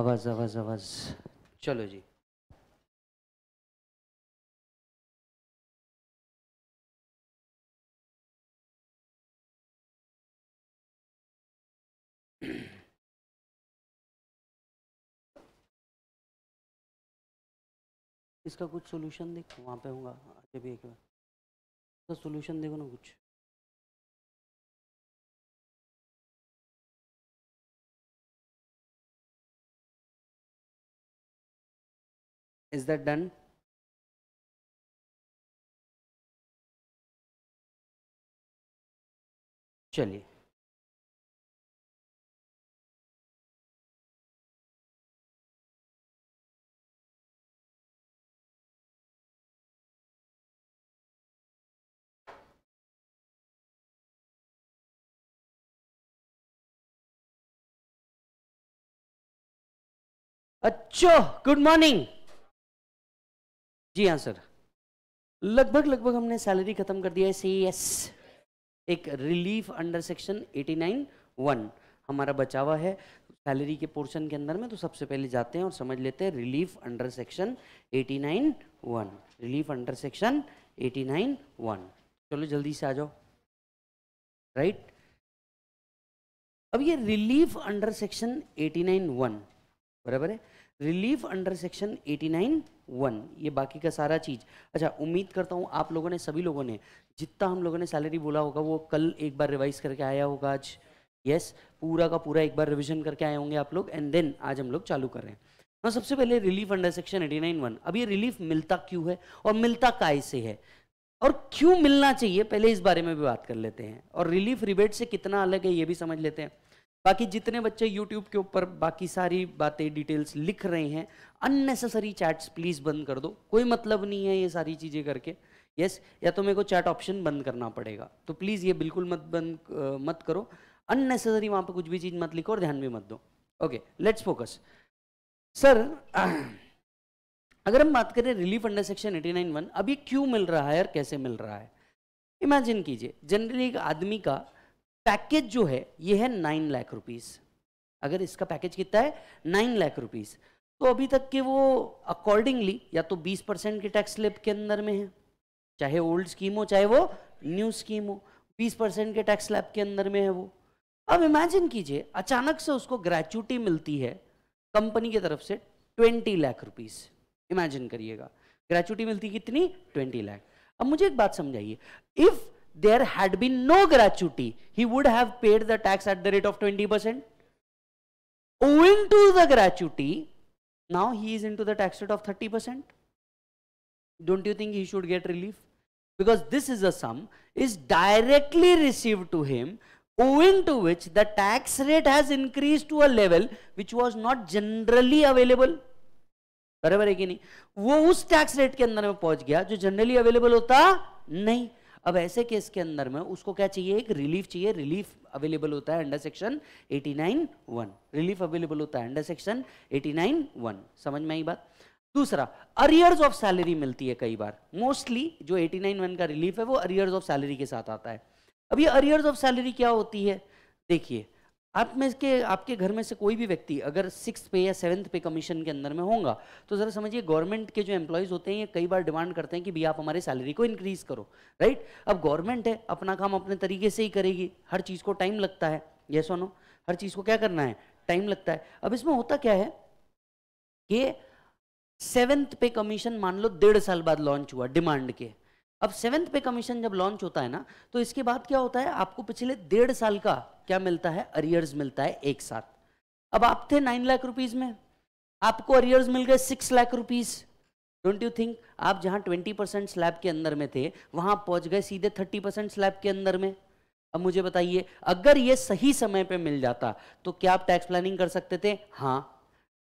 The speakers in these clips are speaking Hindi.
आवाज़ आवाज़ आवाज़ चलो जी इसका कुछ सोल्यूशन देखो वहाँ पे होगा अजय भी एक बार सोल्यूशन देखो ना कुछ is that done चलिए अच्छा गुड मॉर्निंग जी हाँ सर लगभग लगभग हमने सैलरी खत्म कर दिया है सी एस एक relief under section eighty nine one हमारा बचा हुआ है सैलरी के पोर्शन के अंदर में तो सबसे पहले जाते हैं और समझ लेते हैं relief under section eighty nine one relief under section eighty nine one चलो जल्दी से आ जाओ राइट right? अब ये relief under section eighty nine one बराबर है relief under section eighty nine one ये बाकी का सारा चीज़ अच्छा उम्मीद करता हूँ आप लोगों ने सभी लोगों ने जितना हम लोगों ने सैलरी बोला होगा वो कल एक बार रिवाइज करके आया होगा आज यस पूरा का पूरा एक बार रिविजन करके आए होंगे आप लोग एंड देन आज हम लोग चालू कर रहे हैं हाँ सबसे पहले relief under section eighty nine one अब ये रिलीफ मिलता क्यों है और मिलता काय से है और क्यों मिलना चाहिए पहले इस बारे में भी बात कर लेते हैं और रिलीफ रिबेट से कितना अलग है ये भी समझ लेते हैं बाकी जितने बच्चे यूट्यूब के ऊपर बाकी सारी बातें डिटेल्स लिख रहे हैं अननेसेसरी चैट्स प्लीज़ बंद कर दो कोई मतलब नहीं है ये सारी चीज़ें करके यस yes, या तो मेरे को चैट ऑप्शन बंद करना पड़ेगा तो प्लीज़ ये बिल्कुल मत बंद मत करो अननेसेसरी वहाँ पर कुछ भी चीज़ मत लिखो और ध्यान भी मत दो ओके लेट्स फोकस सर अगर हम बात करें relief under section eighty nine one अभी क्यों मिल रहा है और कैसे मिल रहा है इमेजिन कीजिए जनरली एक आदमी का पैकेज जो है ये है नाइन लाख रुपीस अगर इसका पैकेज कितना है नाइन लाख रुपीस तो अभी तक के वो अकॉर्डिंगली या तो बीस परसेंट के टैक्स स्लिप के अंदर में है चाहे ओल्ड स्कीम हो चाहे वो न्यू स्कीम हो बीस परसेंट के टैक्स स्लैब के अंदर में है वो अब इमेजिन कीजिए अचानक से उसको ग्रेचुटी मिलती है कंपनी की तरफ से ट्वेंटी लाख रुपीस इमेजिन करिएगा ग्रेचुटी मिलती कितनी ट्वेंटी लाख अब मुझे एक बात समझाइए if there had been no gratuity, he would have paid the tax at the rate of 20%. Owing to the gratuity, now he is into the tax rate of 30%. Don't you think he should get relief? Because this is a sum is directly received to him owing to which the tax rate has increased to a level which was not generally available. बराबर है कि नहीं वो उस टैक्स रेट के अंदर में पहुंच गया जो जनरली अवेलेबल होता नहीं अब ऐसे केस के अंदर में उसको क्या चाहिए एक रिलीफ चाहिए रिलीफ अवेलेबल होता है अंडर सेक्शन 89.1 रिलीफ अवेलेबल होता है अंडर सेक्शन 89.1 समझ में आई बात दूसरा अरियर्स ऑफ सैलरी मिलती है कई बार मोस्टली जो 89.1 का रिलीफ है वो अरियर्स ऑफ सैलरी के साथ आता है अब ये अरियर्स ऑफ सैलरी क्या होती है देखिए आप में के आपके घर में से कोई भी व्यक्ति अगर सिक्स पे या सेवन्थ पे कमीशन के अंदर में होगा तो ज़रा समझिए गवर्नमेंट के जो एम्प्लॉयज़ होते हैं ये कई बार डिमांड करते हैं कि भैया आप हमारी सैलरी को इंक्रीज़ करो राइट अब गवर्नमेंट है अपना काम अपने तरीके से ही करेगी हर चीज़ को टाइम लगता है ये सोनो हर चीज़ को क्या करना है टाइम लगता है अब इसमें होता क्या है कि सेवन्थ पे कमीशन मान लो डेढ़ साल बाद लॉन्च हुआ डिमांड के अब सेवेंथ पे कमीशन जब लॉन्च होता है ना तो इसके बाद क्या होता है आपको पिछले डेढ़ साल का क्या मिलता है अरियर्स मिलता है एक साथ अब आप थे नाइन लाख रुपीज में आपको अरियर्स मिल गए six lakh rupees don't you think आप जहां ट्वेंटी परसेंट स्लैब के अंदर में थे वहां पहुंच गए सीधे थर्टी परसेंट स्लैब के अंदर में अब मुझे बताइए अगर ये सही समय पे मिल जाता तो क्या आप टैक्स प्लानिंग कर सकते थे हाँ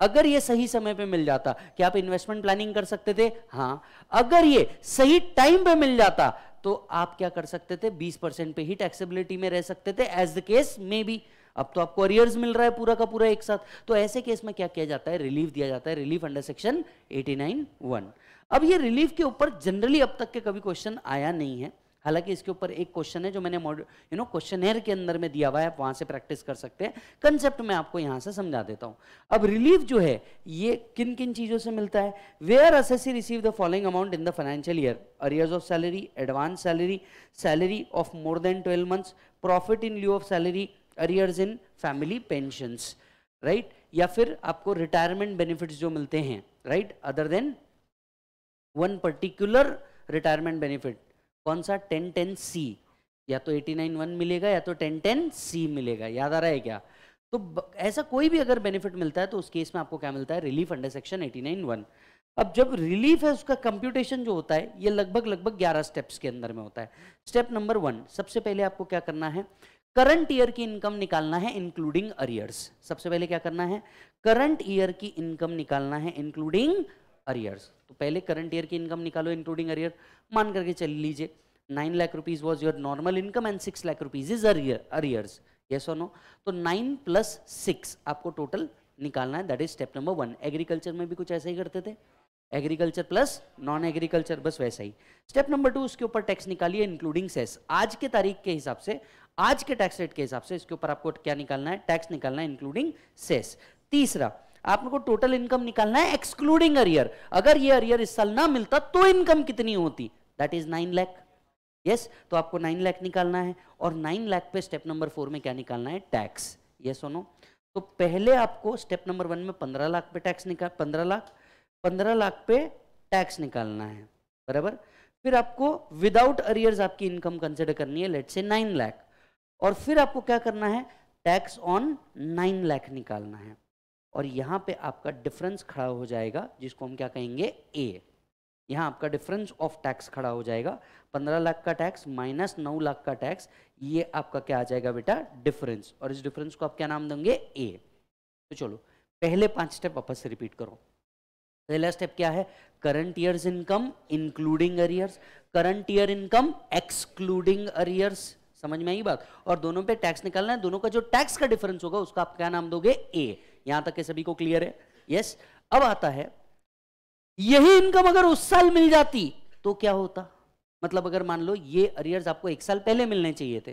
अगर ये सही समय पे मिल जाता क्या आप इन्वेस्टमेंट प्लानिंग कर सकते थे हाँ अगर ये सही टाइम पे मिल जाता तो आप क्या कर सकते थे 20 परसेंट पे ही टैक्सेबिलिटी में रह सकते थे as the case may be अब तो आपको अरियर्स मिल रहा है पूरा का पूरा एक साथ तो ऐसे केस में क्या किया जाता है रिलीफ दिया जाता है relief under section eighty one अब ये रिलीफ के ऊपर जनरली अब तक के कभी क्वेश्चन आया नहीं है हालांकि इसके ऊपर एक क्वेश्चन है जो मैंने यू नो क्वेश्चनर के अंदर में दिया हुआ है आप वहां से प्रैक्टिस कर सकते हैं कंसेप्ट मैं आपको यहां से समझा देता हूं अब रिलीफ जो है ये किन किन चीजों से मिलता है where assessee receive the following amount in the financial year arrears of salary advance salary salary of more than twelve months profit in lieu of salary arrears in family pension right या फिर आपको रिटायरमेंट बेनिफिट्स जो मिलते हैं right other than one particular retirement benefit कौन सा टेन टेन सी या तो एटी नाइन वन मिलेगा या तो टेन टेन सी मिलेगा याद आ रहा है क्या तो ऐसा कोई भी अगर बेनिफिट मिलता है तो उस केस में आपको क्या मिलता है relief under section eighty nine one अब जब रिलीफ है उसका कंप्यूटेशन जो होता है ये लगभग लगभग 11 स्टेप्स के अंदर में होता है स्टेप नंबर वन सबसे पहले आपको क्या करना है करंट ईयर की इनकम निकालना है इंक्लूडिंग अरियर्स सबसे पहले क्या करना है करंट ईयर की इनकम निकालना है इंक्लूडिंग अरियर्स तो पहले करंट ईयर की इनकम निकालो इंक्लूडिंग अरियर मान करके चल लीजिए nine lakh rupees was your normal income and six lakh rupees is arrear arrears yes और नो तो नाइन प्लस सिक्स आपको टोटल निकालना है that is step number one agriculture में भी कुछ ऐसा ही करते थे एग्रीकल्चर प्लस नॉन एग्रीकल्चर बस वैसा ही स्टेप नंबर टू उसके ऊपर टैक्स निकालिए इंक्लूडिंग सेस आज के तारीख के हिसाब से आज के टैक्स रेट के हिसाब से इसके ऊपर आपको क्या निकालना है टैक्स निकालना है इंक्लूडिंग सेस तीसरा आप को टोटल इनकम निकालना है एक्सक्लूडिंग अरियर अगर ये अरियर इस साल ना मिलता तो इनकम कितनी होती that is nine lakh yes तो आपको नाइन लैख निकालना है और नाइन लैख पे स्टेप नंबर फोर में क्या निकालना है टैक्स ये और तो पहले आपको स्टेप नंबर वन में पंद्रह लाख पे टैक्स निकाल पंद्रह लाख पंद्रह लाख पे टैक्स निकालना है बराबर फिर आपको विदाउट अरियर्स आपकी इनकम कंसिडर करनी है लेट से नाइन लैख और फिर आपको क्या करना है टैक्स ऑन नाइन लैख निकालना है और यहाँ पे आपका डिफरेंस खड़ा हो जाएगा जिसको हम क्या कहेंगे ए यहाँ आपका डिफरेंस ऑफ टैक्स खड़ा हो जाएगा पंद्रह लाख का टैक्स माइनस नौ लाख का टैक्स ये आपका क्या आ जाएगा बेटा डिफरेंस और इस डिफरेंस को आप क्या नाम देंगे ए तो चलो पहले पांच स्टेप वापस से रिपीट करो पहला स्टेप क्या है current year's income including arrears current year income excluding arrears समझ में आई बात और दोनों पे टैक्स निकालना है दोनों का जो टैक्स का डिफरेंस होगा उसका आप क्या नाम दोगे ए यहां तक के सभी को क्लियर है यस अब आता है यही इनकम अगर उस साल मिल जाती तो क्या होता मतलब अगर मान लो ये अरियर्स आपको एक साल पहले मिलने चाहिए थे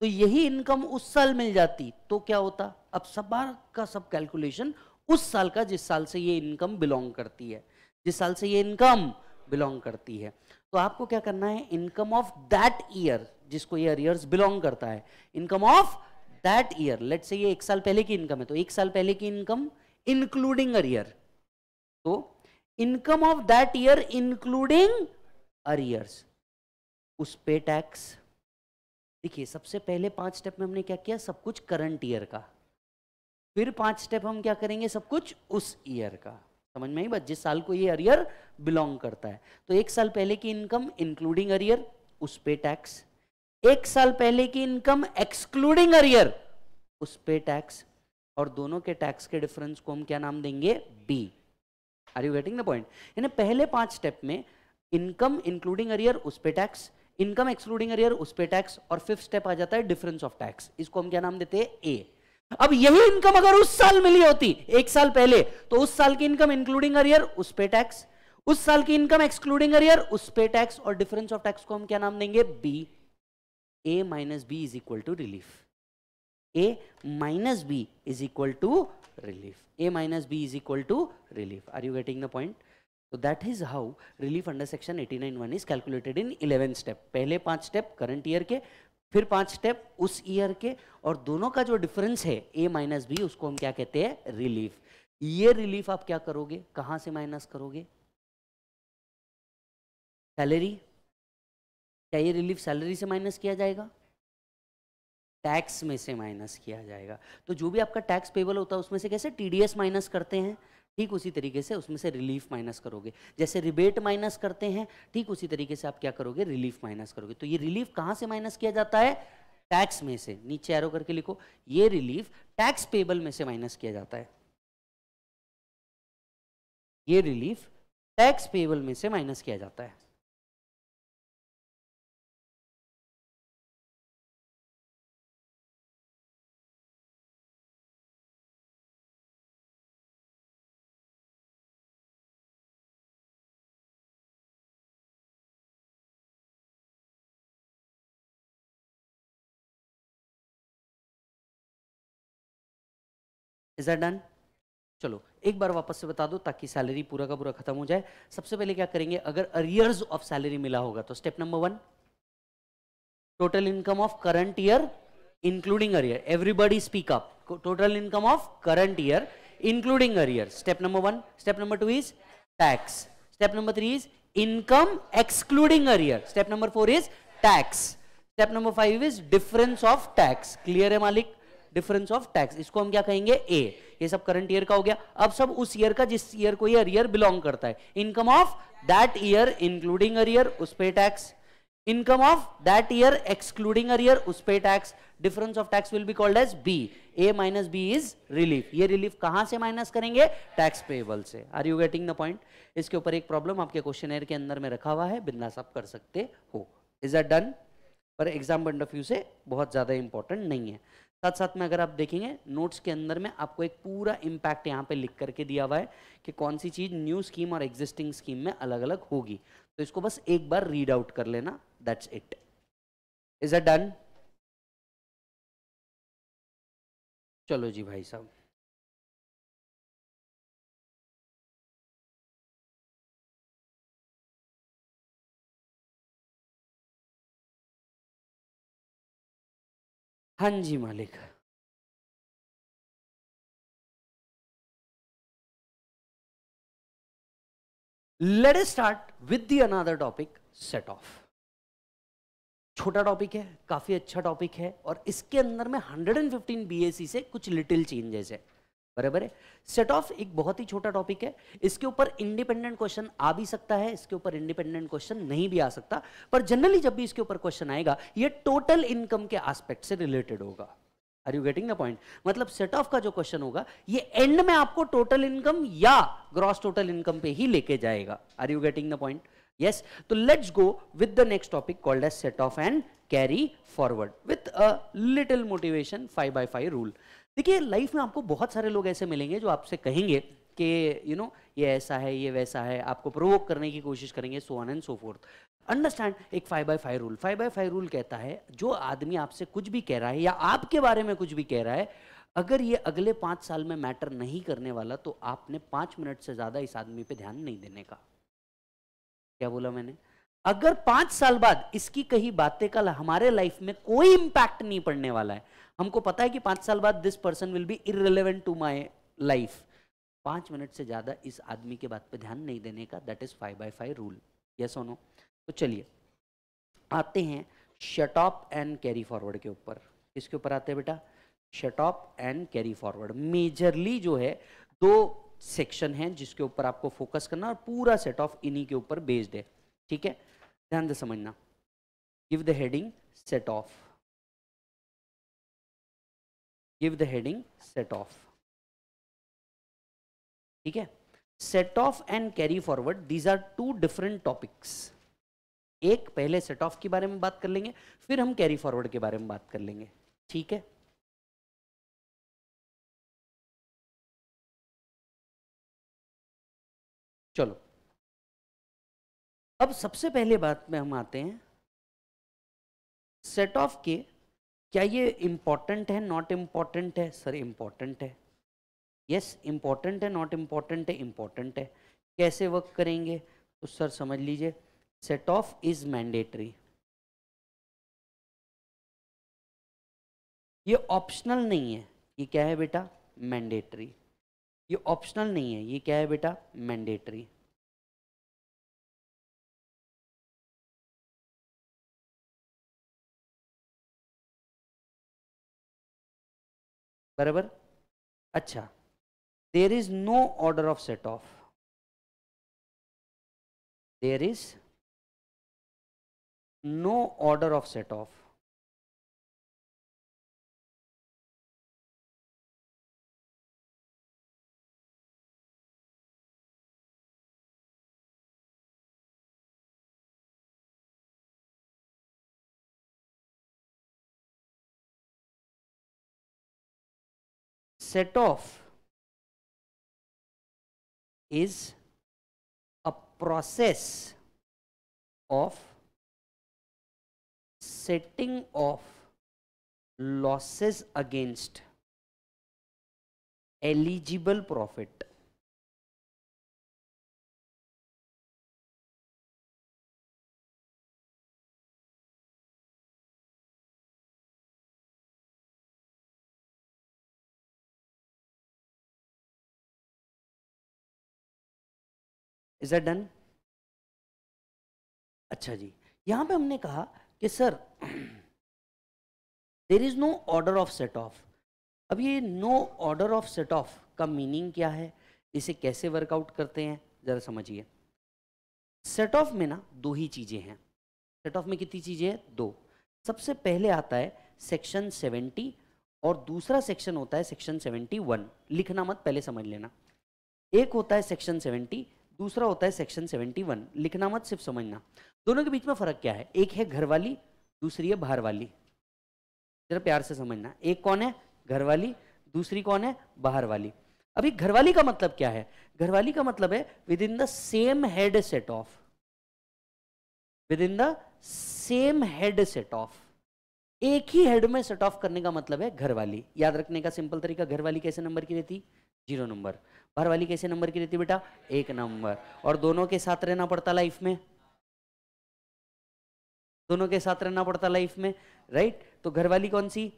तो यही इनकम उस साल मिल जाती तो क्या होता अब सब बार का सब कैलकुलेशन उस साल का जिस साल से ये इनकम बिलोंग करती है जिस साल से ये इनकम बिलोंग करती है तो आपको क्या करना है इनकम ऑफ दैट ईयर जिसको ये अरियर्स बिलोंग करता है income of that year let say ये एक साल पहले की इनकम है तो एक साल पहले की इनकम इंक्लूडिंग अरियर तो income of that year including arrears उस पे टैक्स देखिए सबसे पहले पांच स्टेप में हमने क्या किया सब कुछ करंट ईयर का फिर पांच स्टेप हम क्या करेंगे सब कुछ उस ईयर का समझ में ही बस जिस साल को ये अरियर बिलोंग करता है तो एक साल पहले की इनकम इंक्लूडिंग अरियर उस पे टैक्स एक साल पहले की इनकम एक्सक्लूडिंग अरियर उस पे टैक्स और दोनों के टैक्स के डिफरेंस को हम क्या नाम देंगे B are you getting the point यानी पहले पांच स्टेप में इनकम इंक्लूडिंग अरियर उस पे टैक्स इनकम एक्सक्लूडिंग अरियर उस पे टैक्स और फिफ्थ स्टेप आ जाता है डिफरेंस ऑफ टैक्स इसको हम क्या नाम देते हैं ए अब यही इनकम अगर उस साल मिली होती एक साल पहले तो उस साल की इनकम इंक्लूडिंग अरियर उस पे टैक्स उस साल की इनकम एक्सक्लूडिंग अरियर उस पे टैक्स और डिफरेंस ऑफ टैक्स को हम क्या नाम देंगे B a minus b is equal to relief. a minus b is equal to relief. a minus b is equal to relief. Are you getting the point? So that is how relief under section 891 is calculated in 11 step. पहले पांच स्टेप करंट ईयर के फिर पांच स्टेप उस ईयर के और दोनों का जो डिफरेंस है a माइनस बी उसको हम क्या कहते हैं रिलीफ ये रिलीफ आप क्या करोगे कहाँ से माइनस करोगे सैलरी क्या ये रिलीफ सैलरी से माइनस किया जाएगा टैक्स में से माइनस किया जाएगा तो जो भी आपका टैक्स पेबल होता है उसमें से कैसे टीडीएस माइनस करते हैं ठीक उसी तरीके से उसमें से रिलीफ माइनस करोगे जैसे रिबेट माइनस करते हैं ठीक उसी तरीके से आप क्या करोगे रिलीफ माइनस करोगे तो ये रिलीफ कहाँ से माइनस किया जाता है टैक्स में से नीचे एरो करके लिखो ये रिलीफ टैक्स पेबल में से माइनस किया जाता है ये रिलीफ टैक्स पेबल में से माइनस किया जाता है इज आर डन चलो एक बार वापस से बता दो ताकि सैलरी पूरा का पूरा खत्म हो जाए सबसे पहले क्या करेंगे अगर अरियर्स ऑफ सैलरी मिला होगा तो step number one total income of current year including arrear everybody speak up total income of current year including arrear step number one step number two is tax step number three is income excluding arrear step number four is tax step number five is difference of tax clear है मालिक डिफरेंस ऑफ टैक्स इसको हम क्या कहेंगे ए ये सब करंट ईयर का हो गया अब सब उस ईयर का जिस ईयर को ये अरियर बिलोंग करता है income of that year including arrear उस पे tax income of that year excluding arrear उस पे tax difference of tax will be called as B A minus B is relief ये रिलीफ कहां से माइनस करेंगे टैक्स पेबल से are you getting the point इसके ऊपर एक प्रॉब्लम आपके क्वेश्चन के अंदर में रखा हुआ है बिंदास आप कर सकते हो इज अ डन पर एग्जाम पॉइंट ऑफ व्यू से बहुत ज्यादा इंपॉर्टेंट नहीं है साथ साथ में अगर आप देखेंगे नोट्स के अंदर में आपको एक पूरा इम्पैक्ट यहाँ पे लिख करके दिया हुआ है कि कौन सी चीज़ न्यू स्कीम और एग्जिस्टिंग स्कीम में अलग अलग होगी तो इसको बस एक बार रीड आउट कर लेना that's it is a done चलो जी भाई साहब हाँ जी मालिक let start with the another topic set off छोटा टॉपिक है काफी अच्छा टॉपिक है और इसके अंदर में 115 बीएसी से कुछ लिटिल चेंजेस है बराबर है सेट ऑफ एक बहुत ही छोटा टॉपिक है इसके ऊपर इंडिपेंडेंट क्वेश्चन आ भी सकता है इसके ऊपर इंडिपेंडेंट क्वेश्चन नहीं भी आ सकता पर जनरली जब भी इसके ऊपर क्वेश्चन आएगा ये टोटल इनकम के एस्पेक्ट से रिलेटेड होगा are you getting the point मतलब सेट ऑफ का जो क्वेश्चन होगा ये एंड में आपको टोटल इनकम या ग्रॉस टोटल इनकम पे ही लेके जाएगा are you getting the point yes तो let's go with the next topic called as set off and carry forward with a little motivation five by five rule देखिए लाइफ में आपको बहुत सारे लोग ऐसे मिलेंगे जो आपसे कहेंगे कि यू नो ये ऐसा है ये वैसा है आपको प्रोवोक करने की कोशिश करेंगे so on and so forth understand एक five by five rule five by five rule कहता है जो आदमी आपसे कुछ भी कह रहा है या आपके बारे में कुछ भी कह रहा है अगर ये अगले पांच साल में मैटर नहीं करने वाला तो आपने पांच मिनट से ज़्यादा इस आदमी पे ध्यान नहीं देने का क्या बोला मैंने अगर पांच साल बाद इसकी कही बातें का हमारे लाइफ में कोई इम्पैक्ट नहीं पड़ने वाला है हमको पता है कि पांच साल बाद this person will be irrelevant to my life पांच मिनट से ज़्यादा इस आदमी के बात पर ध्यान नहीं देने का that is five by five rule ये सोनो तो चलिए आते हैं set off and carry forward के ऊपर किसके ऊपर आते हैं बेटा set off and carry forward majorly जो है दो सेक्शन हैं जिसके ऊपर आपको फोकस करना और पूरा सेट ऑफ इन्हीं के ऊपर बेस्ड है ठीक है ध्यान से समझना give the heading set off give the heading set off ठीक है set off and carry forward these are two different topics एक पहले सेट ऑफ के बारे में बात कर लेंगे फिर हम कैरी फॉरवर्ड के बारे में बात कर लेंगे ठीक है चलो अब सबसे पहले बात में हम आते हैं सेट ऑफ के क्या ये इम्पॉर्टेंट है नॉट इम्पॉर्टेंट है सर इम्पॉर्टेंट है यस इम्पॉर्टेंट है नॉट इम्पॉर्टेंट है इम्पॉर्टेंट है कैसे वर्क करेंगे तो सर समझ लीजिए सेट ऑफ इज मैंडेटरी ये ऑप्शनल नहीं है ये क्या है बेटा मैंडेटरी ये ऑप्शनल नहीं है ये क्या है बेटा मैंडेटरी बराबर अच्छा there is no order of set off there is no order of set off set off is a process of setting off losses against eligible profit is that done अच्छा जी यहां पे हमने कहा कि sir there is no order of set off अब ये no order of set off का मीनिंग क्या है इसे कैसे वर्कआउट करते हैं जरा समझिए सेट ऑफ में ना दो ही चीजें हैं सेट ऑफ में कितनी चीजें हैं दो सबसे पहले आता है सेक्शन 70 और दूसरा सेक्शन होता है सेक्शन 71 लिखना मत पहले समझ लेना एक होता है सेक्शन 70 दूसरा होता है सेक्शन 71 लिखना मत सिर्फ समझना दोनों के बीच में फर्क क्या है एक है घर वाली दूसरी है बाहर वाली जरा प्यार से समझना एक कौन है घर वाली दूसरी कौन है बाहर वाली अभी घर वाली का मतलब क्या है घर वाली का मतलब है within the same head set off within the same head set off एक ही हेड में सेट ऑफ करने का मतलब है घर वाली याद रखने का सिंपल तरीका घर वाली कैसे नंबर की रहती जीरो नंबर बाहर वाली कैसे नंबर की रहती बेटा एक नंबर और दोनों के साथ रहना पड़ता लाइफ में दोनों के साथ रहना पड़ता लाइफ में राइट तो घर वाली कौन सी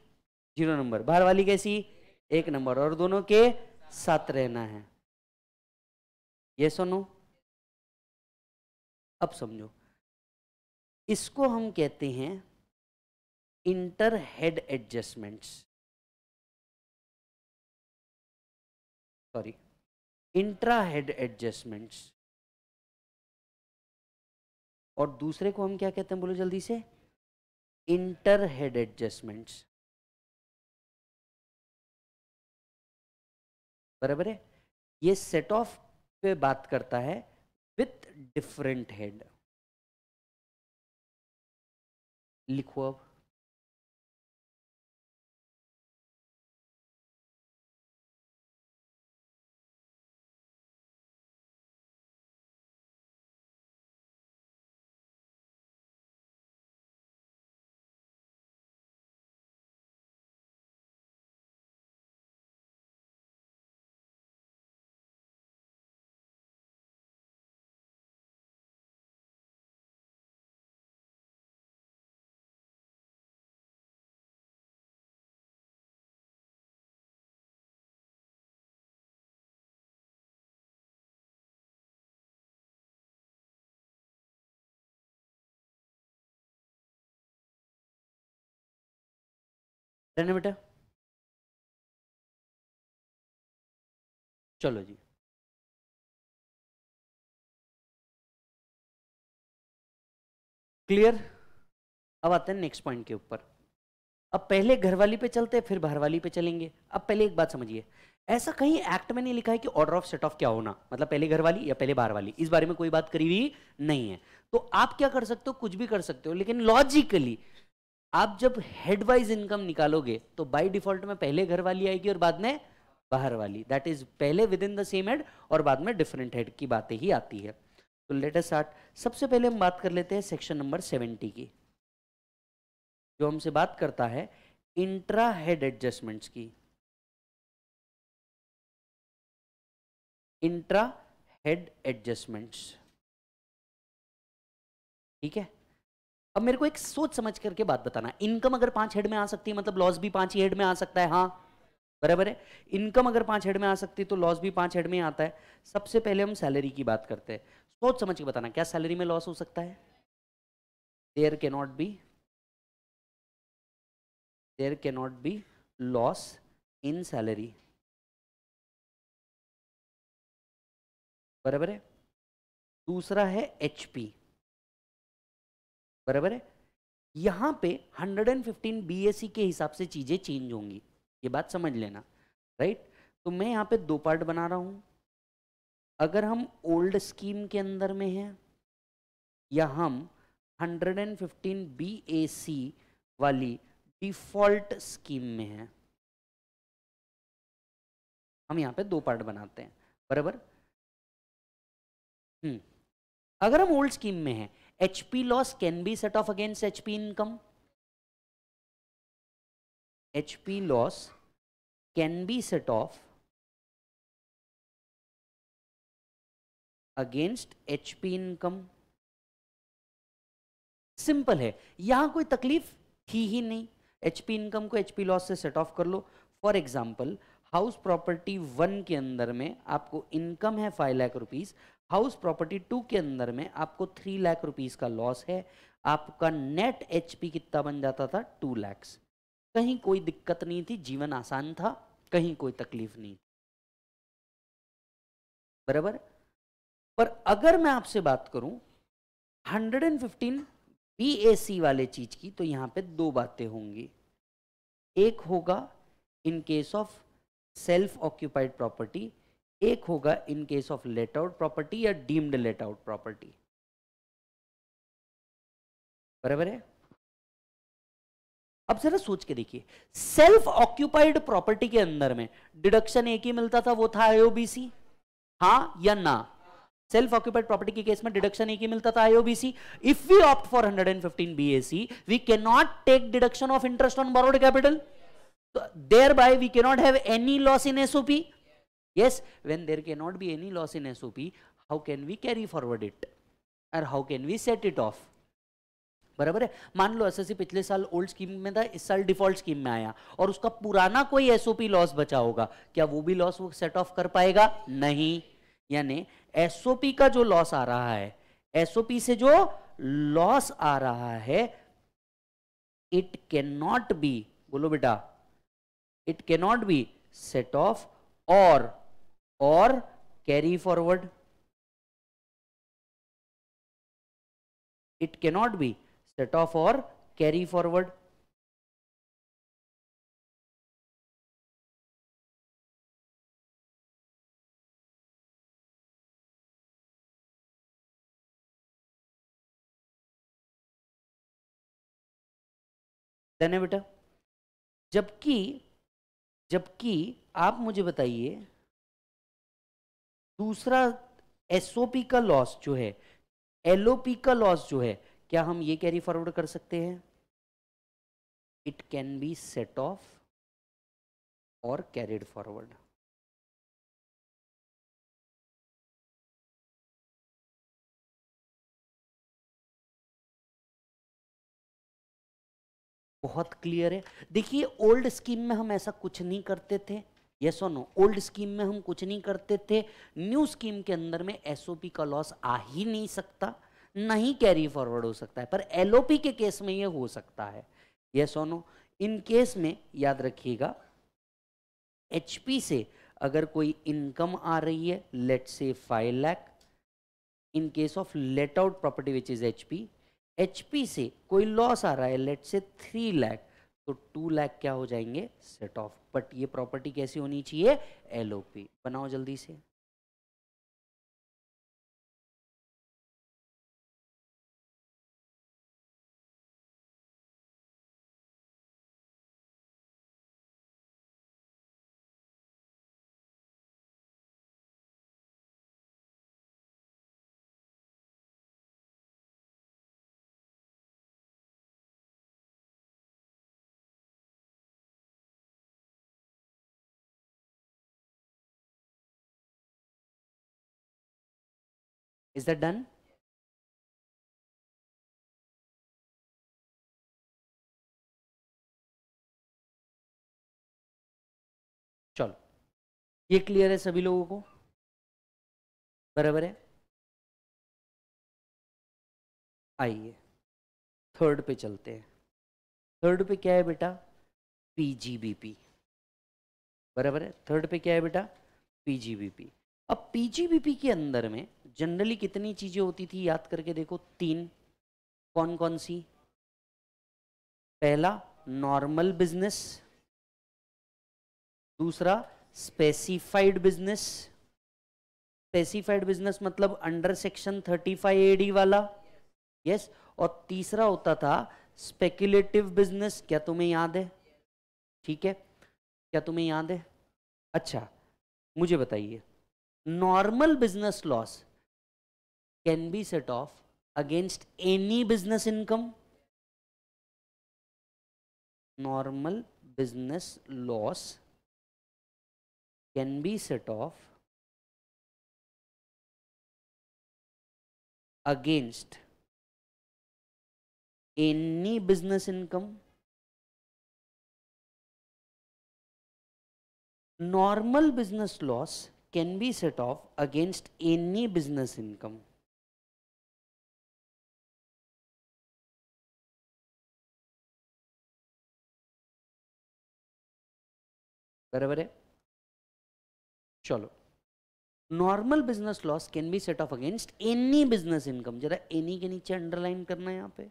जीरो नंबर बाहर वाली कैसी एक नंबर और दोनों के साथ रहना है ये सुनो अब समझो इसको हम कहते हैं inter head adjustments sorry intra head adjustments और दूसरे को हम क्या कहते हैं बोलो जल्दी से इंटर हेड एडजस्टमेंट्स बराबर है ये सेट ऑफ पे बात करता है विथ डिफरेंट हेड लिखो अब रहने बेटा चलो जी क्लियर अब आते हैं नेक्स्ट पॉइंट के ऊपर अब पहले घरवाली पे चलते हैं फिर बाहरवाली पे चलेंगे अब पहले एक बात समझिए ऐसा कहीं एक्ट में नहीं लिखा है कि ऑर्डर ऑफ सेट ऑफ क्या होना मतलब पहले घरवाली या पहले बाहरवाली इस बारे में कोई बात करी हुई नहीं है तो आप क्या कर सकते हो कुछ भी कर सकते हो लेकिन लॉजिकली आप जब हेड वाइज इनकम निकालोगे तो बाई डिफॉल्ट में पहले घर वाली आएगी और बाद में बाहर वाली दैट इज पहले within the same head और बाद में डिफरेंट हेड की बातें ही आती है तो लेट स्टार्ट सबसे पहले हम बात कर लेते हैं सेक्शन नंबर सेवेंटी की जो हमसे बात करता है इंट्रा हेड एडजस्टमेंट्स की इंट्रा हेड एडजस्टमेंट्स ठीक है अब मेरे को एक सोच समझ करके बात बताना इनकम अगर पांच हेड में आ सकती है मतलब लॉस भी पांच ही हेड में आ सकता है हाँ बराबर है इनकम अगर पांच हेड में आ सकती है तो लॉस भी पांच हेड में आता है सबसे पहले हम सैलरी की बात करते हैं सोच समझ के बताना क्या सैलरी में लॉस हो सकता है there can not be there can not be loss in salary बराबर है दूसरा है एचपी बराबर है यहाँ पे 115 बीएसई e के हिसाब से चीज़ें चेंज होंगी ये बात समझ लेना राइट तो मैं यहाँ पे दो पार्ट बना रहा हूँ अगर हम ओल्ड स्कीम के अंदर में हैं या हम 115 बीएसी वाली डिफॉल्ट स्कीम में है हम यहाँ पे दो पार्ट बनाते हैं बराबर हम्म। अगर हम ओल्ड स्कीम में हैं HP loss can be set off against HP income. HP loss can be set off against HP income simple है यहां कोई तकलीफ थी ही नहीं एचपी इनकम को एचपी लॉस से सेट ऑफ कर लो for example house property one के अंदर में आपको इनकम है five lakh rupees house property two के अंदर में आपको थ्री लाख रुपीज का लॉस है आपका नेट एचपी कितना बन जाता था टू लैक्स कहीं कोई दिक्कत नहीं थी जीवन आसान था कहीं कोई तकलीफ नहीं बराबर पर अगर मैं आपसे बात करूं 115 बीएसी वाले चीज की तो यहां पे दो बातें होंगी एक होगा in case of self occupied property एक होगा in case of let out property या डीम्ड लेट आउट प्रॉपर्टी बराबर है अब जरा सोच के देखिए सेल्फ ऑक्यूपाइड प्रॉपर्टी के अंदर में डिडक्शन एक ही मिलता था वो था आईओबीसी हाँ या ना सेल्फ ऑक्यूपाइड प्रॉपर्टी के केस में डिडक्शन एक ही मिलता था IOBC if we opt for 115 BAC we can not take deduction of interest on borrowed capital thereby we can not have any loss in SOP yes when there cannot be any loss in sop how can we carry forward it or how can we set it off बराबर है मान लो एसएससी पिछले साल ओल्ड स्कीम में था इस साल डिफॉल्ट स्कीम में आया और उसका पुराना कोई एसओपी लॉस बचा होगा क्या वो भी लॉस वो सेट ऑफ कर पाएगा नहीं यानी एसओपी का जो लॉस आ रहा है एसओपी से जो लॉस आ रहा है इट कैन नॉट बी बोलो बेटा it can not be set off और और carry forward it cannot be set off और कैरी फॉरवर्ड बेटा जबकि जबकि आप मुझे बताइए दूसरा एसओपी का लॉस जो है एलओपी का लॉस जो है क्या हम ये कैरी फॉरवर्ड कर सकते हैं it can be set off और कैरिड फॉरवर्ड बहुत क्लियर है देखिए ओल्ड स्कीम में हम ऐसा कुछ नहीं करते थे यस और नो ओल्ड स्कीम में हम कुछ नहीं करते थे न्यू स्कीम के अंदर में एसओपी का लॉस आ ही नहीं सकता नहीं कैरी फॉरवर्ड हो सकता है पर एलओपी के केस में ये हो सकता है यस और इन केस में याद रखिएगा एचपी से अगर कोई इनकम आ रही है let say five lakh in case of let out property which is HP HP से कोई लॉस आ रहा है लेट से थ्री लैख तो टू लैख क्या हो जाएंगे सेट ऑफ बट ये प्रॉपर्टी कैसी होनी चाहिए एलओपी बनाओ जल्दी से Is that done? चलो ये क्लियर है सभी लोगों को बराबर है आइए थर्ड पे चलते हैं थर्ड पे क्या है बेटा पीजीबीपी बराबर है थर्ड पे क्या है बेटा पीजीबीपी अब पीजीबीपी के अंदर में जनरली कितनी चीजें होती थी याद करके देखो तीन कौन कौन सी पहला नॉर्मल बिजनेस दूसरा स्पेसिफाइड बिजनेस स्पेसिफाइड बिजनेस मतलब अंडर सेक्शन 35 एडी वाला यस और तीसरा होता था स्पेकुलेटिव बिजनेस क्या तुम्हें याद है ठीक है क्या तुम्हें याद है अच्छा मुझे बताइए normal business loss can be set off against any business income. Normal business loss can be set off against any business income. Normal business loss can be set off against any business income. बराबर है चलो normal business loss can be set off against any business income जरा एनी के नीचे अंडरलाइन करना है यहां पे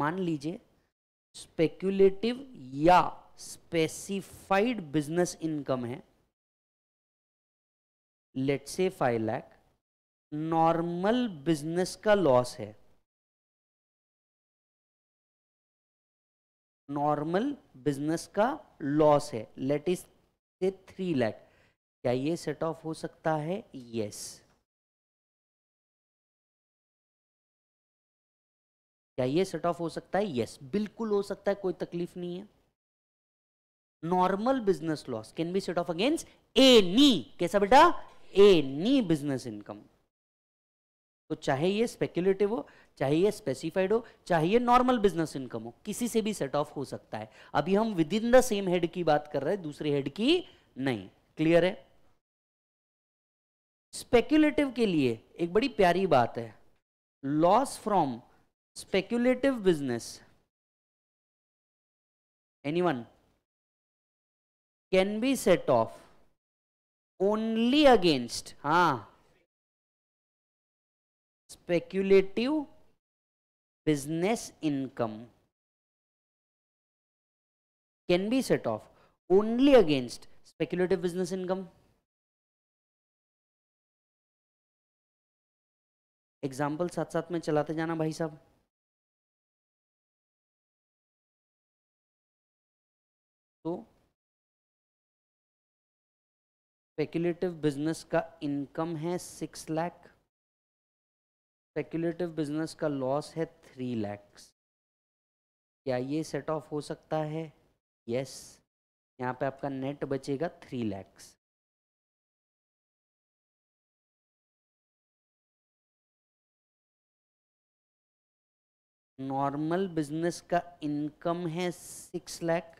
मान लीजिए स्पेक्यूलेटिव या स्पेसिफाइड बिजनेस इनकम है let say five lakh normal business का लॉस है नॉर्मल बिजनेस का लॉस है let is say three lakh क्या ये सेट ऑफ हो सकता है यस क्या ये सेट ऑफ हो सकता है यस बिल्कुल हो सकता है कोई तकलीफ नहीं है normal business loss can be set off against any कैसा बेटा एनी बिजनेस इनकम तो चाहे ये स्पेक्यूलेटिव हो चाहे ये स्पेसिफाइड हो चाहे ये नॉर्मल बिजनेस इनकम हो किसी से भी सेट ऑफ हो सकता है अभी हम within the same head की बात कर रहे हैं दूसरे हेड की नहीं क्लियर है स्पेक्यूलेटिव के लिए एक बड़ी प्यारी बात है loss from speculative business anyone can be set off only against हा speculative business income can be set off only against speculative business income example साथ साथ में चलाते जाना भाई साहब स्पेकुलेटिव बिजनेस का इनकम है सिक्स लाख स्पेकुलेटिव बिजनेस का लॉस है थ्री लैक्स क्या ये सेट ऑफ हो सकता है यस यहाँ पे आपका नेट बचेगा थ्री लैक्स नॉर्मल बिजनेस का इनकम है सिक्स लैख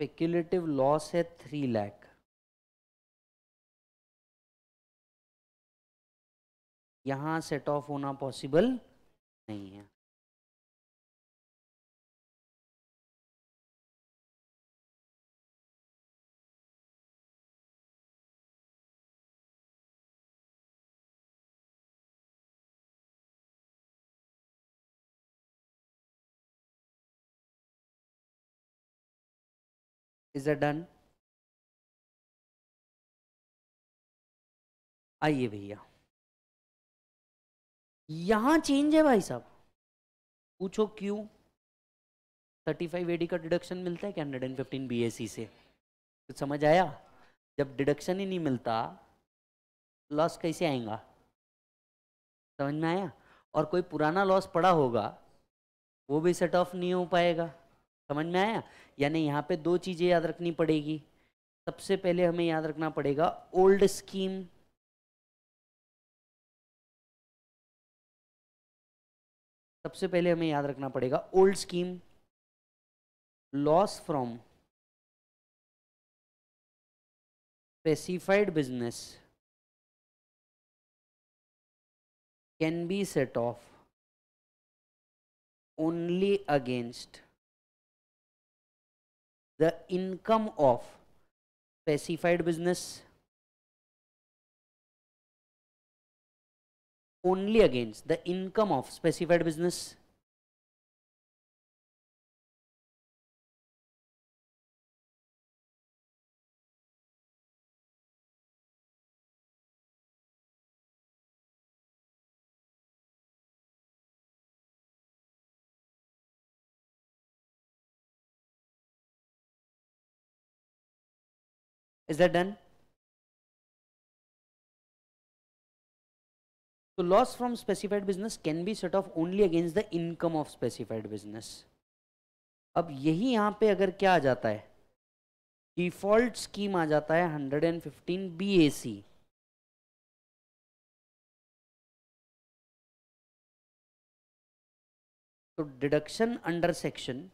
स्पेक्यूलेटिव लॉस है थ्री लैख यहाँ सेट ऑफ होना पॉसिबल नहीं है इज अ डन आइए भैया यहां चेंज है भाई साहब पूछो क्यों 35 फाइव एडी का डिडक्शन मिलता है क्या hundred and fifteen B S से कुछ समझ आया जब डिडक्शन ही नहीं मिलता लॉस कैसे आएगा समझ में आया और कोई पुराना लॉस पड़ा होगा वो भी सेट ऑफ नहीं हो पाएगा समझ में आया यानी यहाँ पे दो चीज़ें याद रखनी पड़ेगी सबसे पहले हमें याद रखना पड़ेगा ओल्ड स्कीम सबसे पहले हमें याद रखना पड़ेगा old scheme loss from specified business can be set off only against the income of specified business only against the income of specified business is that done so loss from specified business can be set off only against the income of specified business अब यही यहाँ पे अगर क्या आ जाता है डिफॉल्ट स्कीम आ जाता है 115 BAC तो deduction under section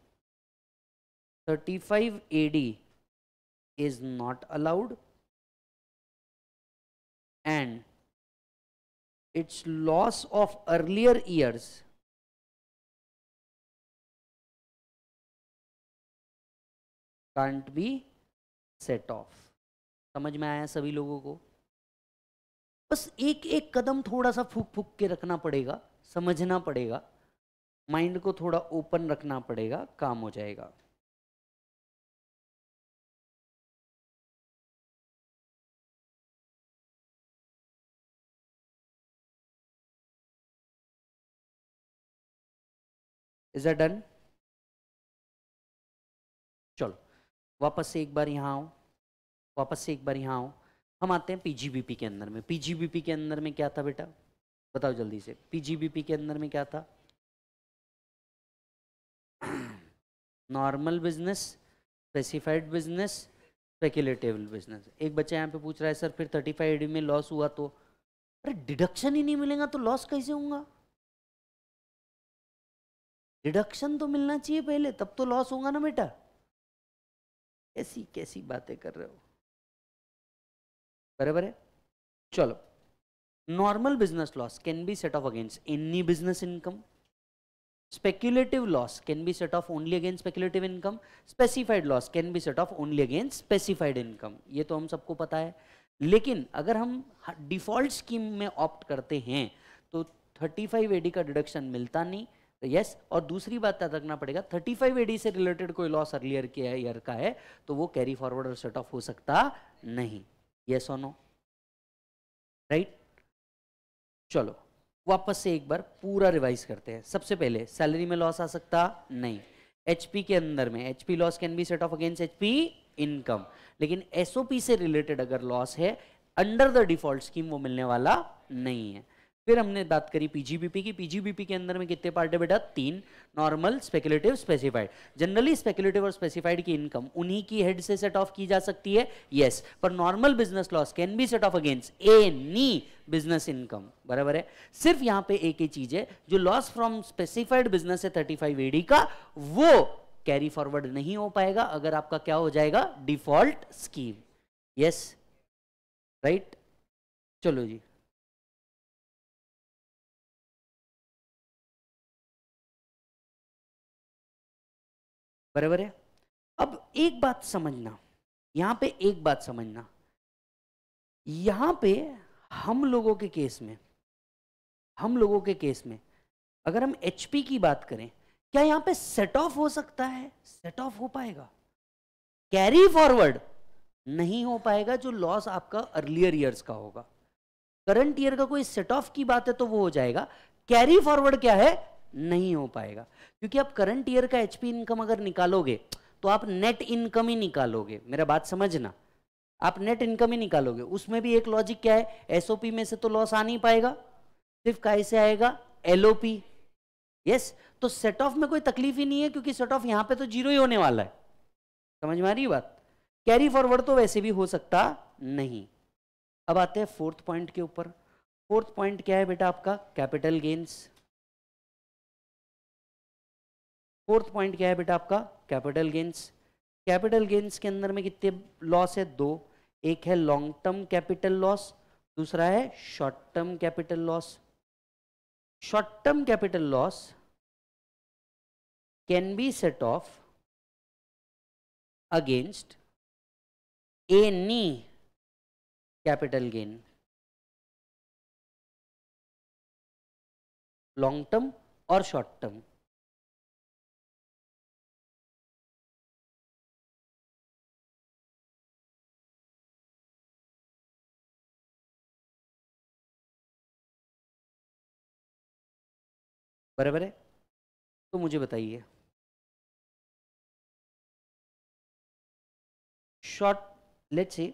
35 AD is not allowed and its loss of earlier years can't be set off समझ में आया सभी लोगों को बस एक एक कदम थोड़ा सा फूक फूक के रखना पड़ेगा समझना पड़ेगा माइंड को थोड़ा ओपन रखना पड़ेगा काम हो जाएगा इज अ डन चलो वापस से एक बार यहाँ आओ वापस से एक बार यहाँ आओ हम आते हैं पीजीबीपी के अंदर में पीजीबीपी के अंदर में क्या था बेटा बताओ जल्दी से पीजीबीपी के अंदर में क्या था normal business specified business speculative business एक बच्चा यहाँ पे पूछ रहा है सर फिर थर्टी फाइव में लॉस हुआ तो अरे डिडक्शन ही नहीं मिलेगा तो लॉस कैसे होगा डिडक्शन तो मिलना चाहिए पहले तब तो लॉस होगा ना बेटा कैसी कैसी बातें कर रहे हो बराबर है चलो normal business loss can be set off against any business income speculative loss can be set off only against speculative income specified loss can be set off only against specified income ये तो हम सबको पता है लेकिन अगर हम डिफॉल्ट स्कीम में ऑप्ट करते हैं तो 35 एडी का डिडक्शन मिलता नहीं तो यस और दूसरी बात याद रखना पड़ेगा 35 फाइव एडी से रिलेटेड कोई लॉस अर्लियर के ईयर का है तो वो कैरी फॉरवर्ड और सेट ऑफ हो सकता नहीं यस और नो राइट चलो वापस से एक बार पूरा रिवाइज करते हैं सबसे पहले सैलरी में लॉस आ सकता नहीं एचपी के अंदर में HP loss can be set off against HP income लेकिन एसओपी से रिलेटेड अगर लॉस है अंडर द डिफॉल्ट स्कीम वो मिलने वाला नहीं है फिर हमने बात करी पीजीबीपी की पीजीबीपी के अंदर में कितने पार्ट है बेटा तीन normal speculative specified generally speculative और स्पेसिफाइड की इनकम उन्हीं की हेड से सेट ऑफ की जा सकती है यस yes. पर normal business loss can be set off against any business income बराबर है सिर्फ यहां पे एक ही चीज है जो लॉस फ्रॉम स्पेसिफाइड बिजनेस है थर्टी फाइव एडी का वो कैरी फॉरवर्ड नहीं हो पाएगा अगर आपका क्या हो जाएगा डिफॉल्ट स्कीम यस राइट चलो जी बराबर है अब एक बात समझना यहां पे एक बात समझना यहां पे हम लोगों के केस में हम लोगों के केस में अगर हम एचपी की बात करें क्या यहां पे सेट ऑफ हो सकता है सेट ऑफ हो पाएगा कैरी फॉरवर्ड नहीं हो पाएगा जो लॉस आपका अर्लियर ईयर्स का होगा करंट ईयर का कोई सेट ऑफ की बात है तो वो हो जाएगा कैरी फॉरवर्ड क्या है नहीं हो पाएगा क्योंकि आप करंट ईयर का एचपी इनकम अगर निकालोगे तो आप नेट इनकम ही निकालोगे मेरा बात समझना आप नेट इनकम ही निकालोगे उसमें भी एक लॉजिक क्या है एसओपी में से तो लॉस आ नहीं पाएगा सिर्फ काय से आएगा एलओपी यस तो सेट ऑफ में कोई तकलीफ ही नहीं है क्योंकि सेट ऑफ यहां पे तो जीरो ही होने वाला है समझ में आ रही बात कैरी फॉरवर्ड तो वैसे भी हो सकता नहीं अब आते हैं फोर्थ पॉइंट के ऊपर फोर्थ पॉइंट क्या है बेटा आपका कैपिटल गेंस फोर्थ पॉइंट क्या है बेटा आपका कैपिटल गेंस कैपिटल गेंस के अंदर में कितने लॉस है दो एक है लॉन्ग टर्म कैपिटल लॉस दूसरा है short term capital loss short term capital loss can be set off against any capital gain long term और शॉर्ट टर्म बराबर है तो मुझे बताइए शॉर्ट लेट से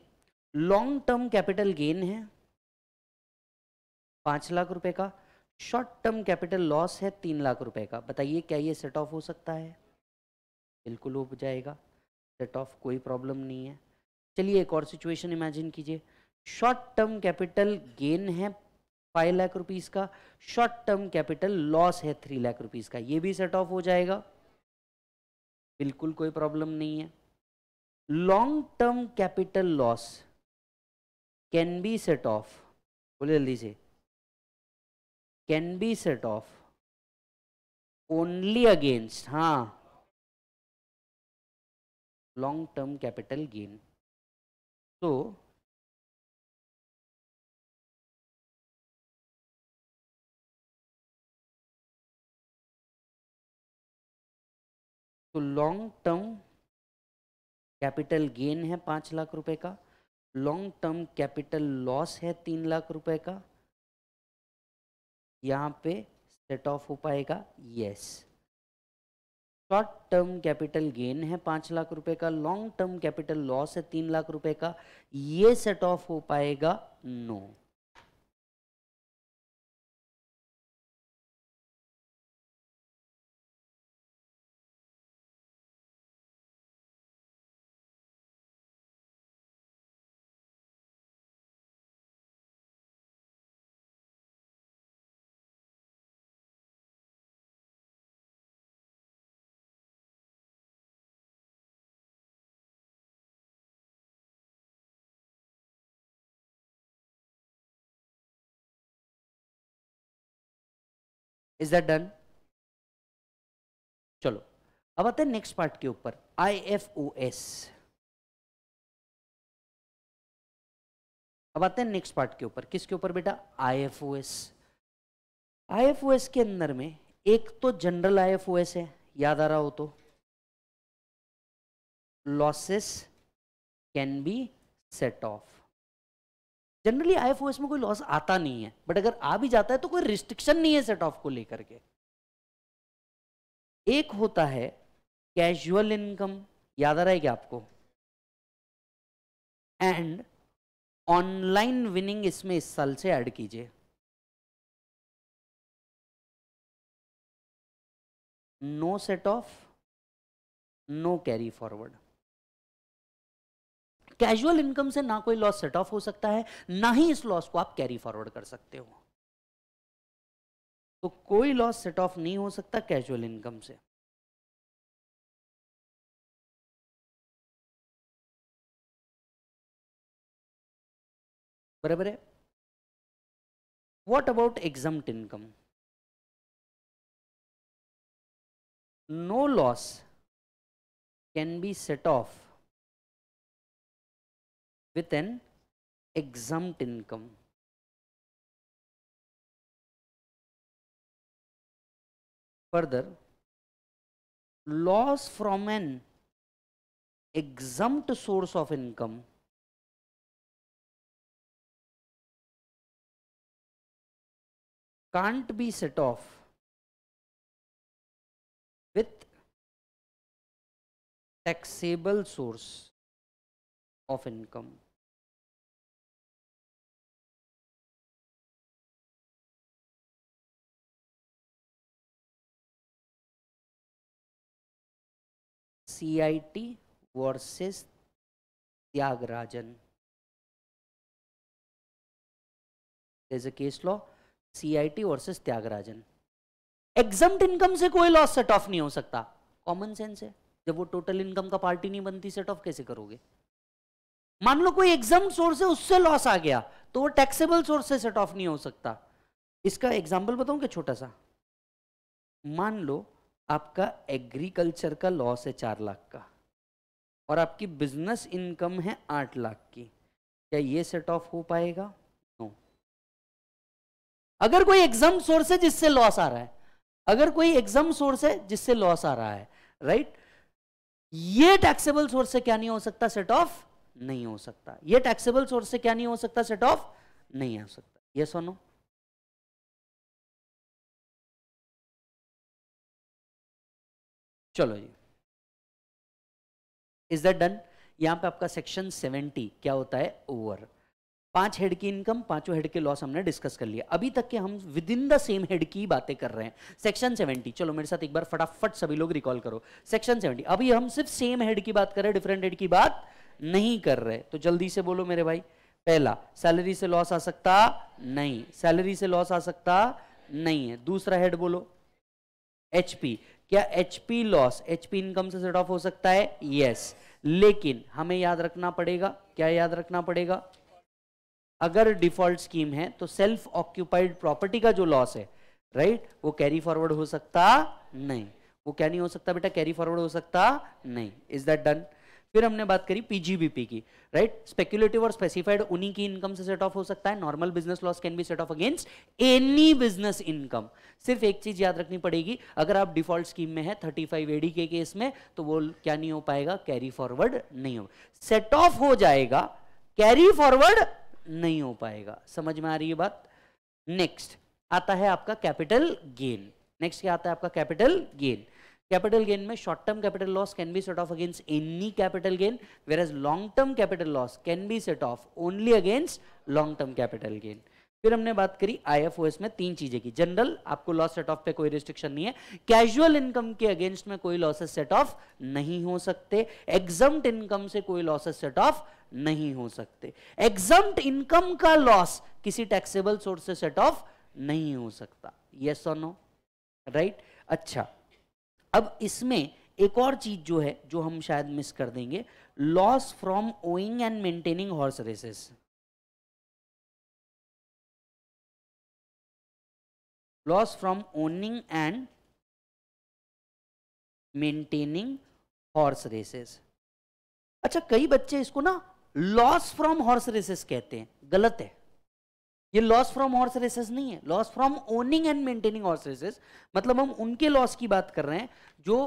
लॉन्ग टर्म कैपिटल गेन है पांच लाख रुपए का शॉर्ट टर्म कैपिटल लॉस है तीन लाख रुपए का बताइए क्या ये सेट ऑफ हो सकता है बिल्कुल हो जाएगा सेट ऑफ कोई प्रॉब्लम नहीं है चलिए एक और सिचुएशन इमेजिन कीजिए शॉर्ट टर्म कैपिटल गेन है फाइव लाख रुपीज़ का शॉर्ट टर्म कैपिटल लॉस है थ्री लाख रुपीज़ का ये भी सेट ऑफ हो जाएगा बिल्कुल कोई प्रॉब्लम नहीं है long term capital loss can be set off बोले जल्दी से can be set off only against हाँ लॉन्ग टर्म कैपिटल गेन तो तो लॉन्ग टर्म कैपिटल गेन है पाँच लाख रुपए का लॉन्ग टर्म कैपिटल लॉस है तीन लाख रुपए का यहाँ पे सेट ऑफ हो पाएगा yes short term capital gain है पाँच लाख रुपए का लॉन्ग टर्म कैपिटल लॉस है तीन लाख रुपए का ये सेट ऑफ हो पाएगा no no. Is that done चलो अब आते हैं नेक्स्ट पार्ट के ऊपर आई एफ ओ एस अब आते हैं नेक्स्ट पार्ट के ऊपर किसके ऊपर बेटा I F O S I F O S के अंदर में एक तो general I F O S है याद आ रहा हो तो losses can be set off generally आई में कोई लॉस आता नहीं है बट अगर आ भी जाता है तो कोई रिस्ट्रिक्शन नहीं है सेट ऑफ को लेकर के एक होता है कैजुअल इनकम याद आ रहा है क्या आपको एंड ऑनलाइन विनिंग इसमें इस साल से ऐड कीजिए no set off no carry forward casual income से ना कोई लॉस सेट ऑफ हो सकता है ना ही इस लॉस को आप कैरी फॉरवर्ड कर सकते हो तो कोई लॉस सेट ऑफ नहीं हो सकता कैजुअल इनकम से बराबर है what about exempt income no loss can be set off with an exempt income. Further, loss from an exempt source of income can't be set off with taxable source of income. CIT versus Thyagarajan there's a case law CIT versus Thyagarajan exempt income से कोई लॉस सेट ऑफ नहीं हो सकता कॉमन सेंस है जब वो टोटल इनकम का पार्टी नहीं बनती सेट ऑफ कैसे करोगे मान लो कोई एग्जाम सोर्स है उससे लॉस आ गया तो वो टैक्सेबल सोर्स से सेट ऑफ नहीं हो सकता इसका एग्जाम्पल बताऊं क्या छोटा सा मान लो आपका एग्रीकल्चर का लॉस है चार लाख का और आपकी बिजनेस इनकम है आठ लाख की क्या ये सेट ऑफ हो पाएगा नो no. अगर कोई एग्जाम सोर्स है जिससे लॉस आ रहा है अगर कोई एग्जाम सोर्स है जिससे लॉस आ रहा है राइट right? ये टैक्सेबल सोर्स से क्या नहीं हो सकता सेट ऑफ नहीं हो सकता ये टैक्सेबल सोर्स से क्या नहीं हो सकता सेट ऑफ नहीं हो सकता ये सुनो चलो जी इज दैट डन यहां पे आपका सेक्शन 70 क्या होता है ओवर पांच हेड की इनकम पांचों हेड के लॉस हमने डिस्कस कर लिया अभी तक के हम within the same head की बातें कर रहे हैं सेक्शन 70 चलो मेरे साथ एक बार फटाफट सभी लोग रिकॉल करो सेक्शन 70 अभी हम सिर्फ सेम हेड की बात कर रहे हैं डिफरेंट हेड की बात नहीं कर रहे तो जल्दी से बोलो मेरे भाई पहला सैलरी से लॉस आ सकता नहीं सैलरी से लॉस आ सकता नहीं है दूसरा हेड बोलो एचपी क्या एचपी लॉस एचपी इनकम से सेट ऑफ हो सकता है यस लेकिन हमें याद रखना पड़ेगा क्या याद रखना पड़ेगा अगर डिफॉल्ट स्कीम है तो सेल्फ ऑक्यूपाइड प्रॉपर्टी का जो लॉस है राइट वो कैरी फॉरवर्ड हो सकता नहीं वो क्या नहीं हो सकता बेटा कैरी फॉरवर्ड हो सकता नहीं इज दैट डन फिर हमने बात करी पीजीबीपी की राइट स्पेक्यूलेटिव और स्पेसिफाइड उन्हीं की इनकम से सेट ऑफ हो सकता है normal business loss can be set off against any business income सिर्फ एक चीज याद रखनी पड़ेगी अगर आप डिफॉल्ट स्कीम में है थर्टी फाइव एडी के केस में तो वो क्या नहीं हो पाएगा कैरी फॉरवर्ड नहीं हो सेट ऑफ हो जाएगा कैरी फॉरवर्ड नहीं हो पाएगा समझ में आ रही है बात नेक्स्ट आता है आपका कैपिटल गेन नेक्स्ट क्या आता है आपका कैपिटल गेन capital gain में short term capital loss can be set off against any capital gain whereas long term capital loss can be set off only against long term capital gain फिर हमने बात करी आईएफओएस में तीन चीजें की जनरल आपको लॉस सेट ऑफ पे कोई रिस्ट्रिक्शन नहीं है कैजुअल इनकम के अगेंस्ट में कोई लॉसेस सेट ऑफ नहीं हो सकते एग्जम्प्ट इनकम से कोई लॉसेस सेट ऑफ नहीं हो सकते एग्जम्प्ट इनकम का लॉस किसी टैक्सेबल सोर्स से सेट ऑफ नहीं हो सकता यस और नो राइट अच्छा अब इसमें एक और चीज जो है जो हम शायद मिस कर देंगे loss from owning and maintaining horse races loss from owning and maintaining horse races अच्छा कई बच्चे इसको ना लॉस फ्रॉम हॉर्स रेसेस कहते हैं गलत है ये लॉस फ्रॉम हॉर्स रेसेस नहीं है loss from owning and maintaining horse races मतलब हम उनके लॉस की बात कर रहे हैं जो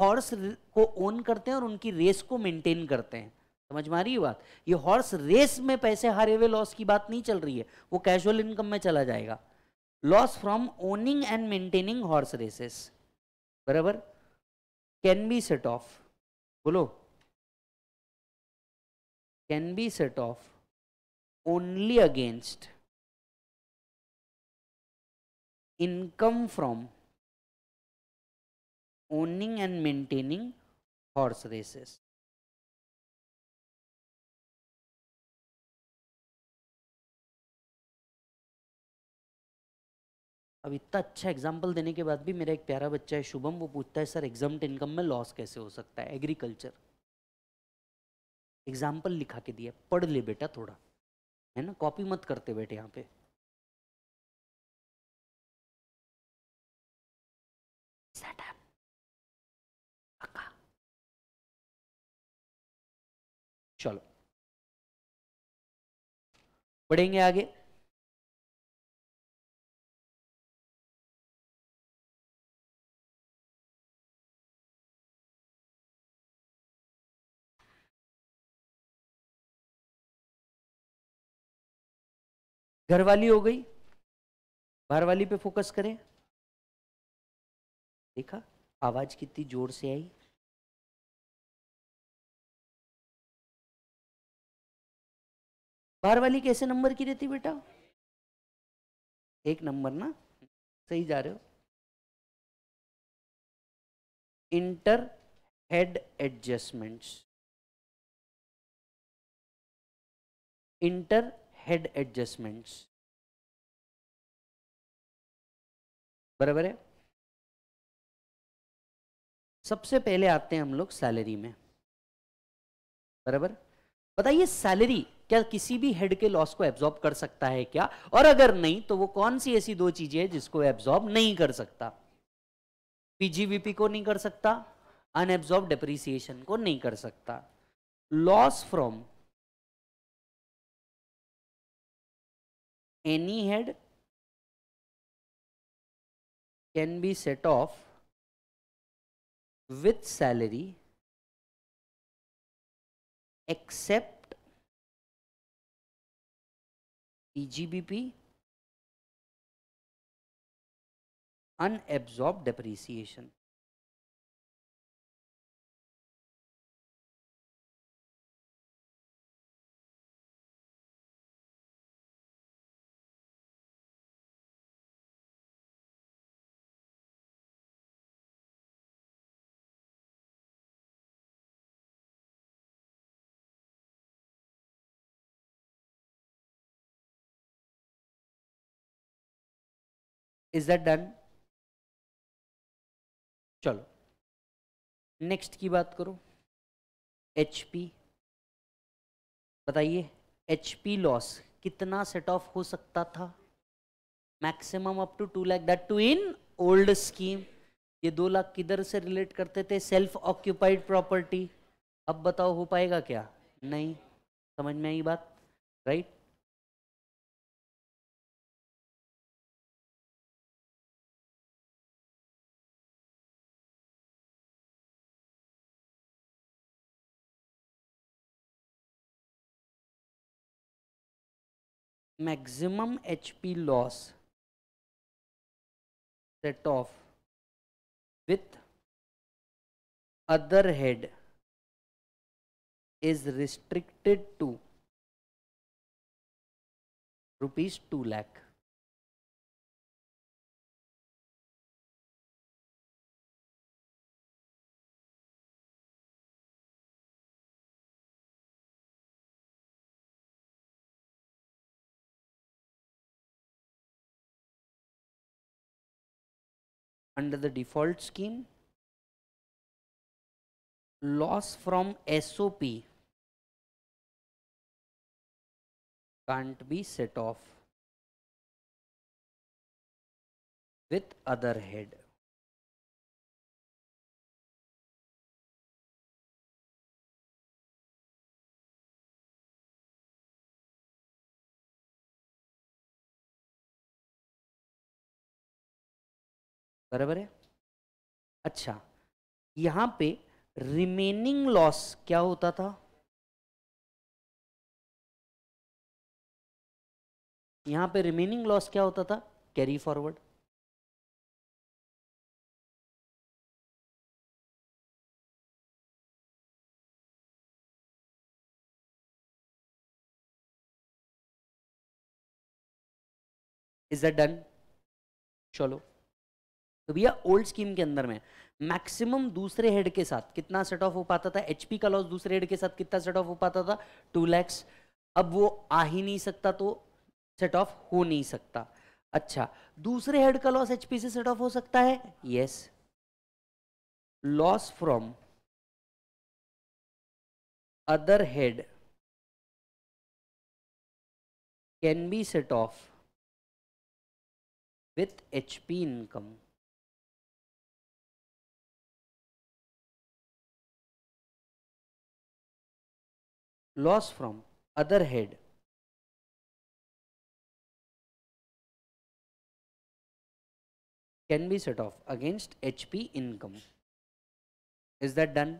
हॉर्स को ओन करते हैं और उनकी रेस को मेंटेन करते हैं समझ में आ रही है बात ये हॉर्स रेस में पैसे हारे हुए लॉस की बात नहीं चल रही है वो कैजुअल इनकम में चला जाएगा loss from owning and maintaining horse races बराबर कैन बी सेट ऑफ बोलो can be set off only against income from owning and maintaining horse races. अब इतना अच्छा एग्जाम्पल देने के बाद भी मेरा एक प्यारा बच्चा है शुभम वो पूछता है सर एग्जाम इनकम में लॉस कैसे हो सकता है एग्रीकल्चर एग्जाम्पल लिखा के दिया पढ़ ले बेटा थोड़ा है ना कॉपी मत करते बेटे यहाँ पे बढ़ेंगे आगे घरवाली हो गई वाली पे फोकस करें देखा आवाज कितनी जोर से आई बार वाली कैसे नंबर की रहती बेटा एक नंबर ना सही जा रहे हो inter head adjustments inter head adjustments बराबर है सबसे पहले आते हैं हम लोग सैलरी में बराबर बताइए सैलरी क्या किसी भी हेड के लॉस को एब्जॉर्ब कर सकता है क्या और अगर नहीं तो वो कौन सी ऐसी दो चीजें हैं जिसको एब्जॉर्ब नहीं कर सकता पीजीवीपी को नहीं कर सकता अनएब्जॉर्ब डेप्रिसिएशन को नहीं कर सकता loss from any head can be set off with salary except PGBP, unabsorbed depreciation. Is that done चलो नेक्स्ट की बात करो एच पी बताइए एच पी लॉस कितना सेट ऑफ हो सकता था maximum up to two lakh that too in old scheme ये दो लाख किधर से रिलेट करते थे सेल्फ ऑक्यूपाइड प्रॉपर्टी अब बताओ हो पाएगा क्या नहीं समझ में आई बात right maximum HP loss set off with other head is restricted to rupees 2 lakh under the default scheme loss from SOP can't be set off with other head बराबर है अच्छा यहां पे रिमेनिंग लॉस क्या होता था यहां पे रिमेनिंग लॉस क्या होता था carry forward is a done चलो तो भैया ओल्ड स्कीम के अंदर में मैक्सिमम दूसरे हेड के साथ कितना सेट ऑफ हो पाता था एचपी का लॉस दूसरे हेड के साथ कितना सेट ऑफ हो पाता था टू लैक्स अब वो आ ही नहीं सकता तो सेट ऑफ हो नहीं सकता अच्छा दूसरे हेड का लॉस एचपी से सेट ऑफ हो सकता है yes loss from other head can be set off with HP income loss from other head can be set off against HP income. Is that done?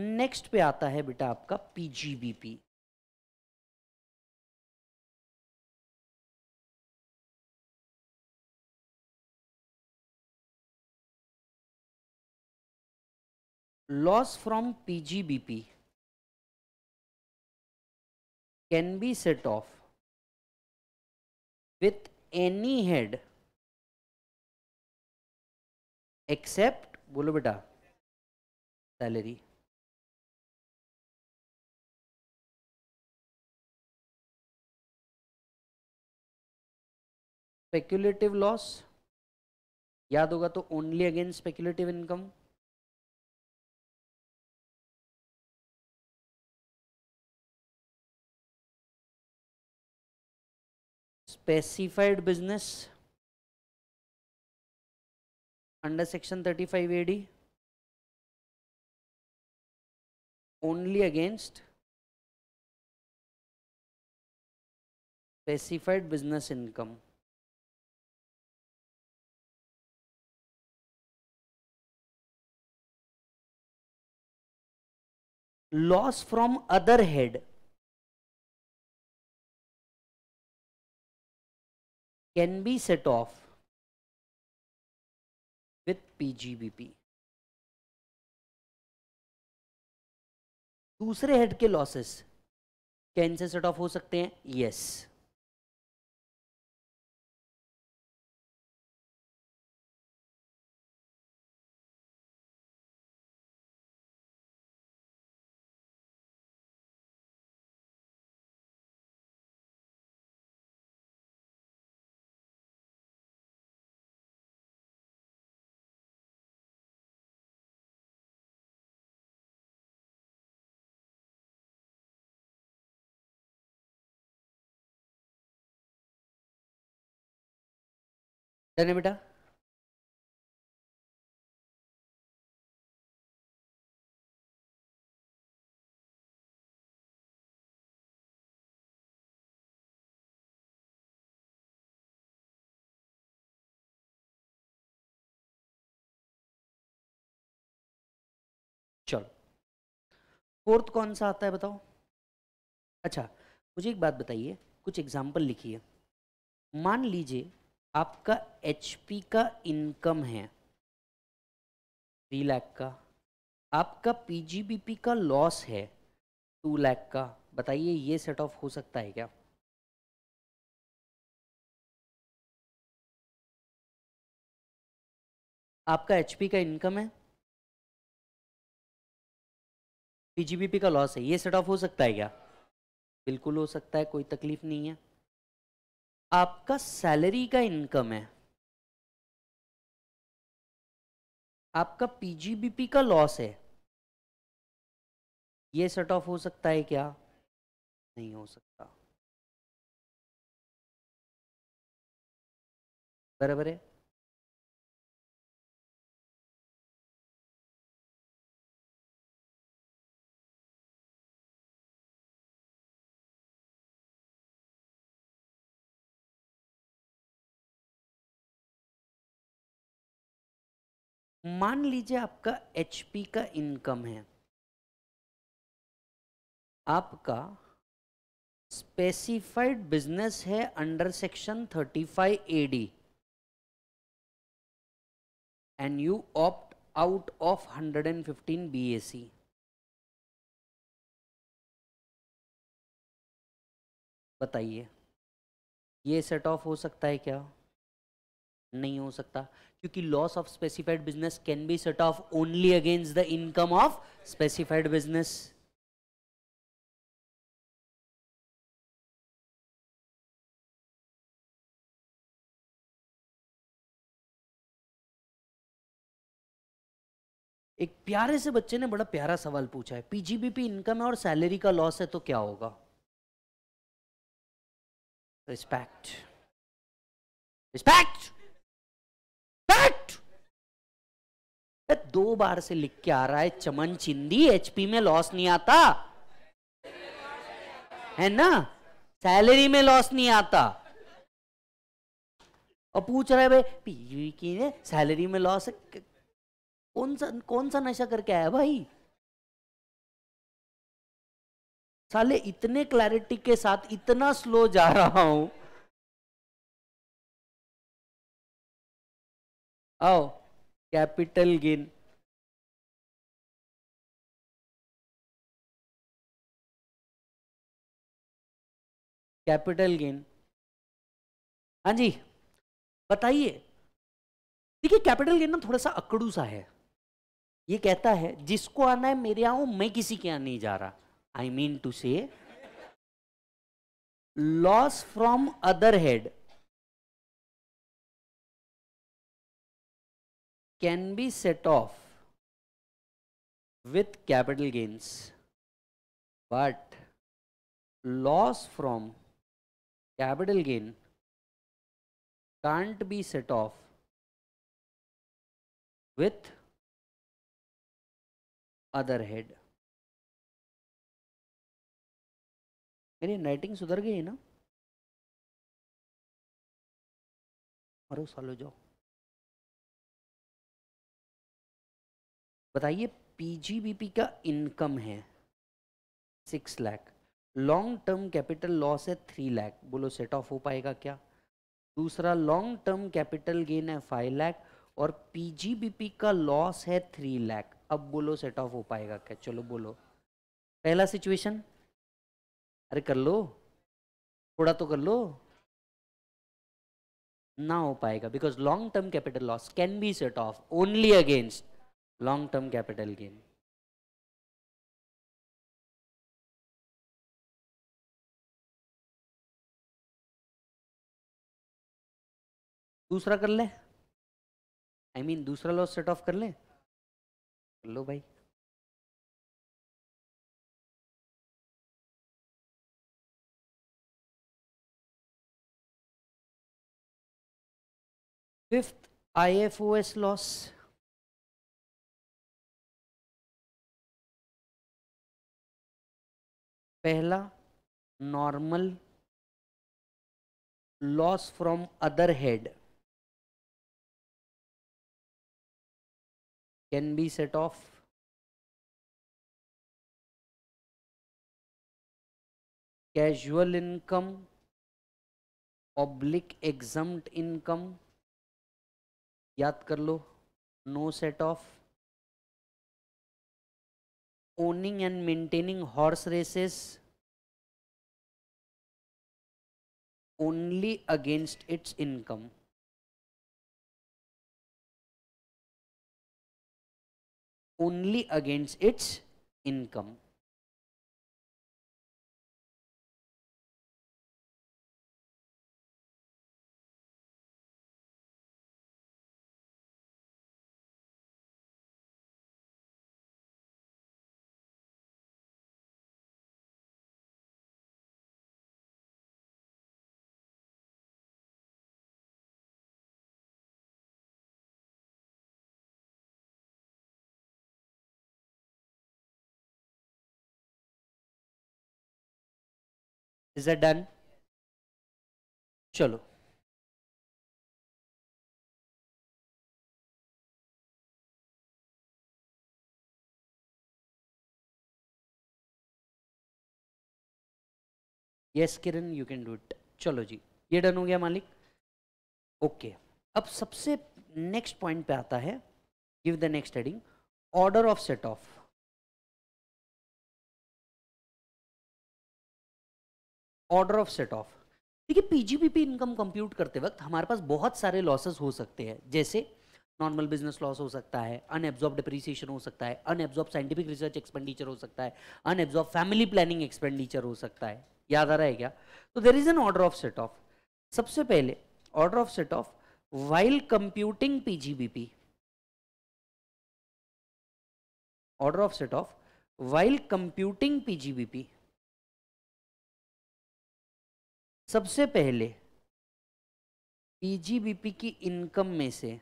Next पे आता है बेटा आपका PGBP loss from PGBP can be set off with any head except बोलो बेटा सैलरी स्पेक्यूलेटिव लॉस याद होगा तो only against speculative income specified business under section 35 AD only against specified business income loss from other head can be set off with PGBP. दूसरे हेड के लॉसेस क्या इनसे सेट ऑफ हो सकते हैं यस yes. चलिए बेटा चलो फोर्थ कौन सा आता है बताओ अच्छा मुझे एक बात बताइए कुछ एग्जाम्पल लिखिए मान लीजिए आपका एच का इनकम है थ्री लाख का आपका पी का लॉस है टू लाख का बताइए ये सेट ऑफ हो सकता है क्या आपका एच का इनकम है पी का लॉस है ये सेट ऑफ हो सकता है क्या बिल्कुल हो सकता है कोई तकलीफ नहीं है आपका सैलरी का इनकम है आपका पीजीबीपी का लॉस है ये सेट ऑफ हो सकता है क्या नहीं हो सकता बराबर है मान लीजिए आपका एच का इनकम है आपका स्पेसिफाइड बिजनेस है under section 35 AD and you opt out of 115 BAC बताइए ये सेट ऑफ हो सकता है क्या नहीं हो सकता क्योंकि loss of specified business can be set off only against the income of specified business एक प्यारे से बच्चे ने बड़ा प्यारा सवाल पूछा है पीजीबीपी इनकम है और सैलरी का लॉस है तो क्या होगा रिस्पेक्ट रिस्पेक्ट दो बार से लिख के आ रहा है चमन चिंदी एचपी में लॉस नहीं आता है ना सैलरी में लॉस नहीं आता और पूछ रहा है भाई पीवी की ने सैलरी में लॉस कौन सा कौन सा नशा करके आया भाई साले इतने क्लैरिटी के साथ इतना स्लो जा रहा हूं आओ कैपिटल गेन कैपिटल गेन हाँ जी बताइए देखिए कैपिटल गेन ना थोड़ा सा अकड़ू सा है ये कहता है जिसको आना है मेरे आऊ मैं किसी के यहां नहीं जा रहा I mean to say loss from other head can be set off with capital gains but loss from capital gain can't be set off with other head मेरी राइटिंग सुधर गई है ना मरो सालो जाओ बताइए पीजीबीपी का इनकम है six lakh long term capital loss है थ्री लाख बोलो सेट ऑफ हो पाएगा क्या दूसरा लॉन्ग टर्म कैपिटल गेन है फाइव लाख और पीजीबीपी का लॉस है थ्री लाख अब बोलो सेट ऑफ हो पाएगा क्या चलो बोलो पहला सिचुएशन अरे कर लो थोड़ा तो कर लो ना हो पाएगा because long term capital loss can be set off only against long term capital gain दूसरा कर ले आई I मीन mean, दूसरा लॉस सेट ऑफ कर ले कर लो भाई fifth I F O S loss पहला normal loss from other head can be set off casual income public exempt income याद कर लो no set off owning and maintaining horse races only against its income. Only against its income. Is a done चलो yes Kiran you can do it चलो जी ये डन हो गया मालिक ओके okay. अब सबसे नेक्स्ट पॉइंट पे आता है give the next heading order of set off order of set off देखिए पीजीपीपी इनकम कंप्यूट करते वक्त हमारे पास बहुत सारे लॉसेस हो सकते हैं जैसे नॉर्मल बिजनेस लॉस हो सकता है अनएब्जॉर्ब डिप्रिसिएशन हो सकता है अनएब्जॉर्ब साइंटिफिक रिसर्च एक्सपेंडिचर हो सकता है अनएब्जॉर्ब फैमिली प्लानिंग एक्सपेंडिचर हो सकता है याद आ रहा है क्या तो there is an order of set off सबसे पहले order of set off while computing PGBP order of set off while computing PGBP सबसे पहले पीजीबीपी की इनकम में से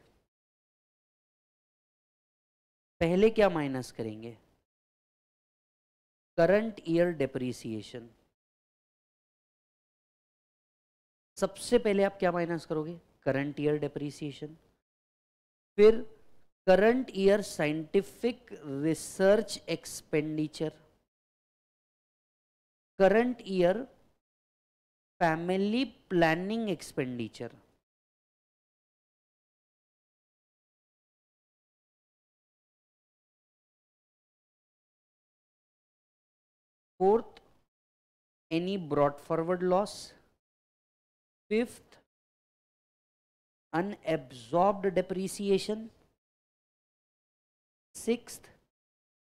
पहले क्या माइनस करेंगे करंट ईयर डेप्रीसिएशन सबसे पहले आप क्या माइनस करोगे करंट ईयर डेप्रीसिएशन फिर current year scientific research expenditure current year family planning expenditure fourth any brought forward loss fifth unabsorbed depreciation sixth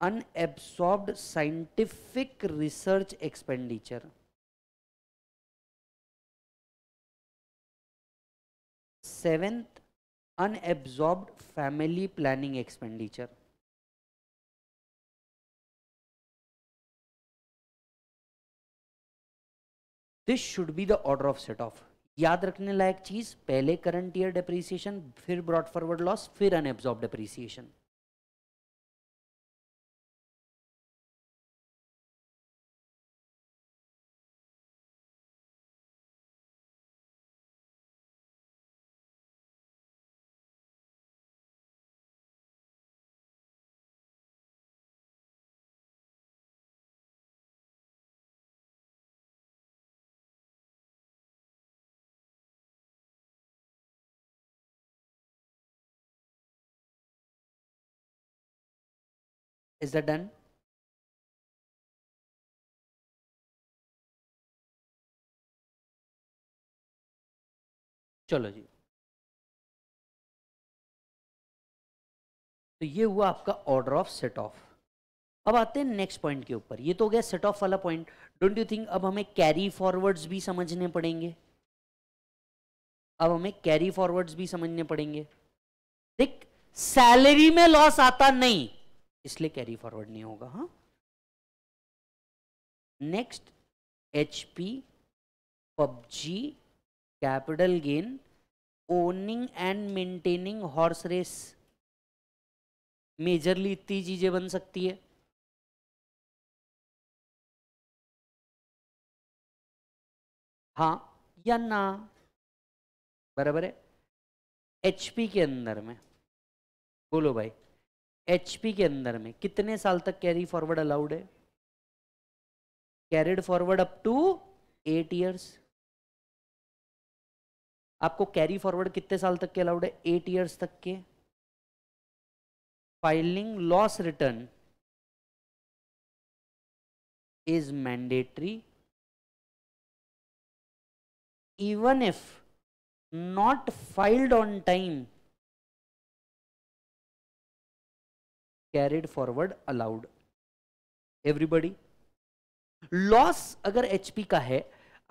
unabsorbed scientific research expenditure seventh unabsorbed family planning expenditure this should be the order of set off याद रखने लायक चीज पहले करंट ईयर डेप्रिसिएशन फिर ब्रॉड फॉरवर्ड लॉस फिर unabsorbed depreciation is that done चलो जी तो ये हुआ आपका ऑर्डर ऑफ सेट ऑफ अब आते हैं नेक्स्ट पॉइंट के ऊपर ये तो हो गया सेट ऑफ वाला पॉइंट डोंट यू थिंक अब हमें कैरी फॉरवर्ड्स भी समझने पड़ेंगे अब हमें कैरी फॉरवर्ड्स भी समझने पड़ेंगे देख सैलरी में लॉस आता नहीं इसलिए कैरी फॉरवर्ड नहीं होगा हाँ next H P PGBP capital gain owning and maintaining horse race majorly इतनी चीजें बन सकती है हाँ या ना बराबर है एचपी के अंदर में बोलो भाई एचपी के अंदर में कितने साल तक कैरी फॉरवर्ड अलाउड है carried forward up to eight years आपको कैरी फॉरवर्ड कितने साल तक के अलाउड है एट ईयर्स तक के filing loss return is mandatory even if not filed on time carried forward allowed everybody loss अगर एचपी का है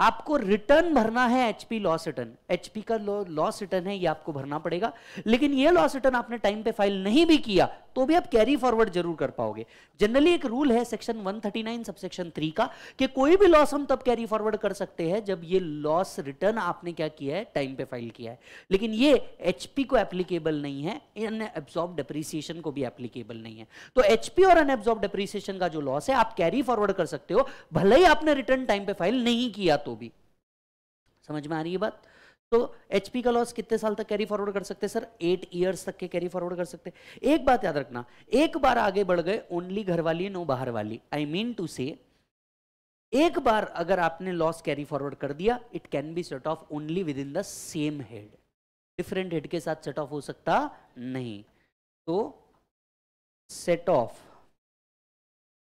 आपको रिटर्न भरना है एचपी लॉस रिटर्न एचपी का लॉस रिटर्न है ये आपको भरना पड़ेगा लेकिन ये लॉस रिटर्न आपने टाइम पे फाइल नहीं भी किया तो भी आप कैरी फॉरवर्ड जरूर कर पाओगे जनरली एक रूल है सेक्शन 139 नाइन सेक्शन थ्री का कि कोई भी लॉस हम तब कैरी फॉरवर्ड कर सकते हैं जब ये लॉस रिटर्न आपने क्या किया है टाइम पे फाइल किया है लेकिन ये एचपी को एप्लीकेबल नहीं है अनएब्जॉर्ब डिप्रिसिएशन को भी एप्लीकेबल नहीं है तो एचपी और अनएब्सॉर्ब डिप्रिसिएशन का जो लॉस है आप कैरी फॉरवर्ड कर सकते हो भले ही आपने रिटर्न टाइम पे फाइल नहीं किया तो भी समझ में आ रही है बात तो एचपी का लॉस कितने साल तक कैरी फॉरवर्ड कर सकते सर एट ईयर्स तक के कैरी फॉरवर्ड कर सकते एक बात याद रखना एक बार आगे बढ़ गए ओनली घर वाली नो बाहर वाली आई मीन टू से एक बार अगर आपने लॉस कैरी फॉरवर्ड कर दिया it can be set off only within the same head different head के साथ सेट ऑफ हो सकता नहीं तो set off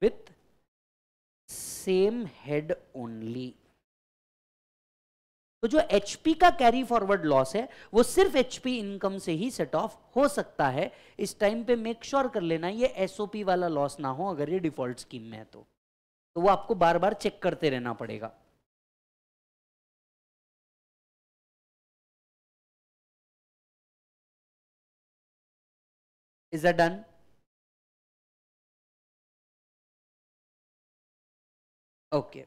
with same head only तो जो एचपी का कैरी फॉरवर्ड लॉस है वो सिर्फ एचपी इनकम से ही सेट ऑफ हो सकता है इस टाइम पे मेक श्योर sure कर लेना ये एसओपी वाला लॉस ना हो अगर ये डिफॉल्ट स्कीम में है तो तो वो आपको बार बार चेक करते रहना पड़ेगा इज अ डन ओके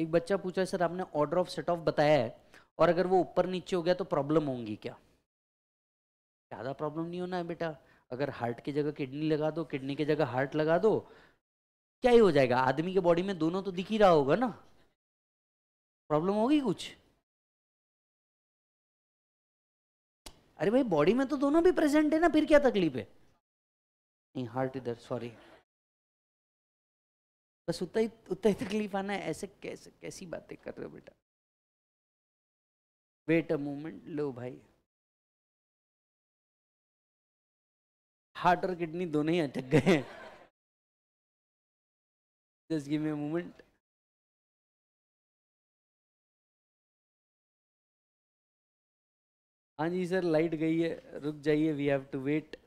एक बच्चा पूछा सर आपने ऑर्डर ऑफ सेट ऑफ बताया है और अगर वो ऊपर नीचे हो गया तो प्रॉब्लम होंगी क्या ज़्यादा प्रॉब्लम नहीं होना है बेटा अगर हार्ट की जगह किडनी लगा दो किडनी की जगह हार्ट लगा दो क्या ही हो जाएगा आदमी के बॉडी में दोनों तो दिख ही रहा होगा ना प्रॉब्लम होगी कुछ अरे भाई बॉडी में तो दोनों भी प्रेजेंट है ना फिर क्या तकलीफ है नहीं हार्ट इधर सॉरी बस उतना ही उतना ही तकलीफ आना है ऐसे कैसे कैसी बातें कर रहे हो बेटा वेट अ मोमेंट लो भाई हार्ट और किडनी दोनों ही अटक गए हैं जस्ट गिव मी मोमेंट हाँ जी सर लाइट गई है रुक जाइए वी हैव टू वेट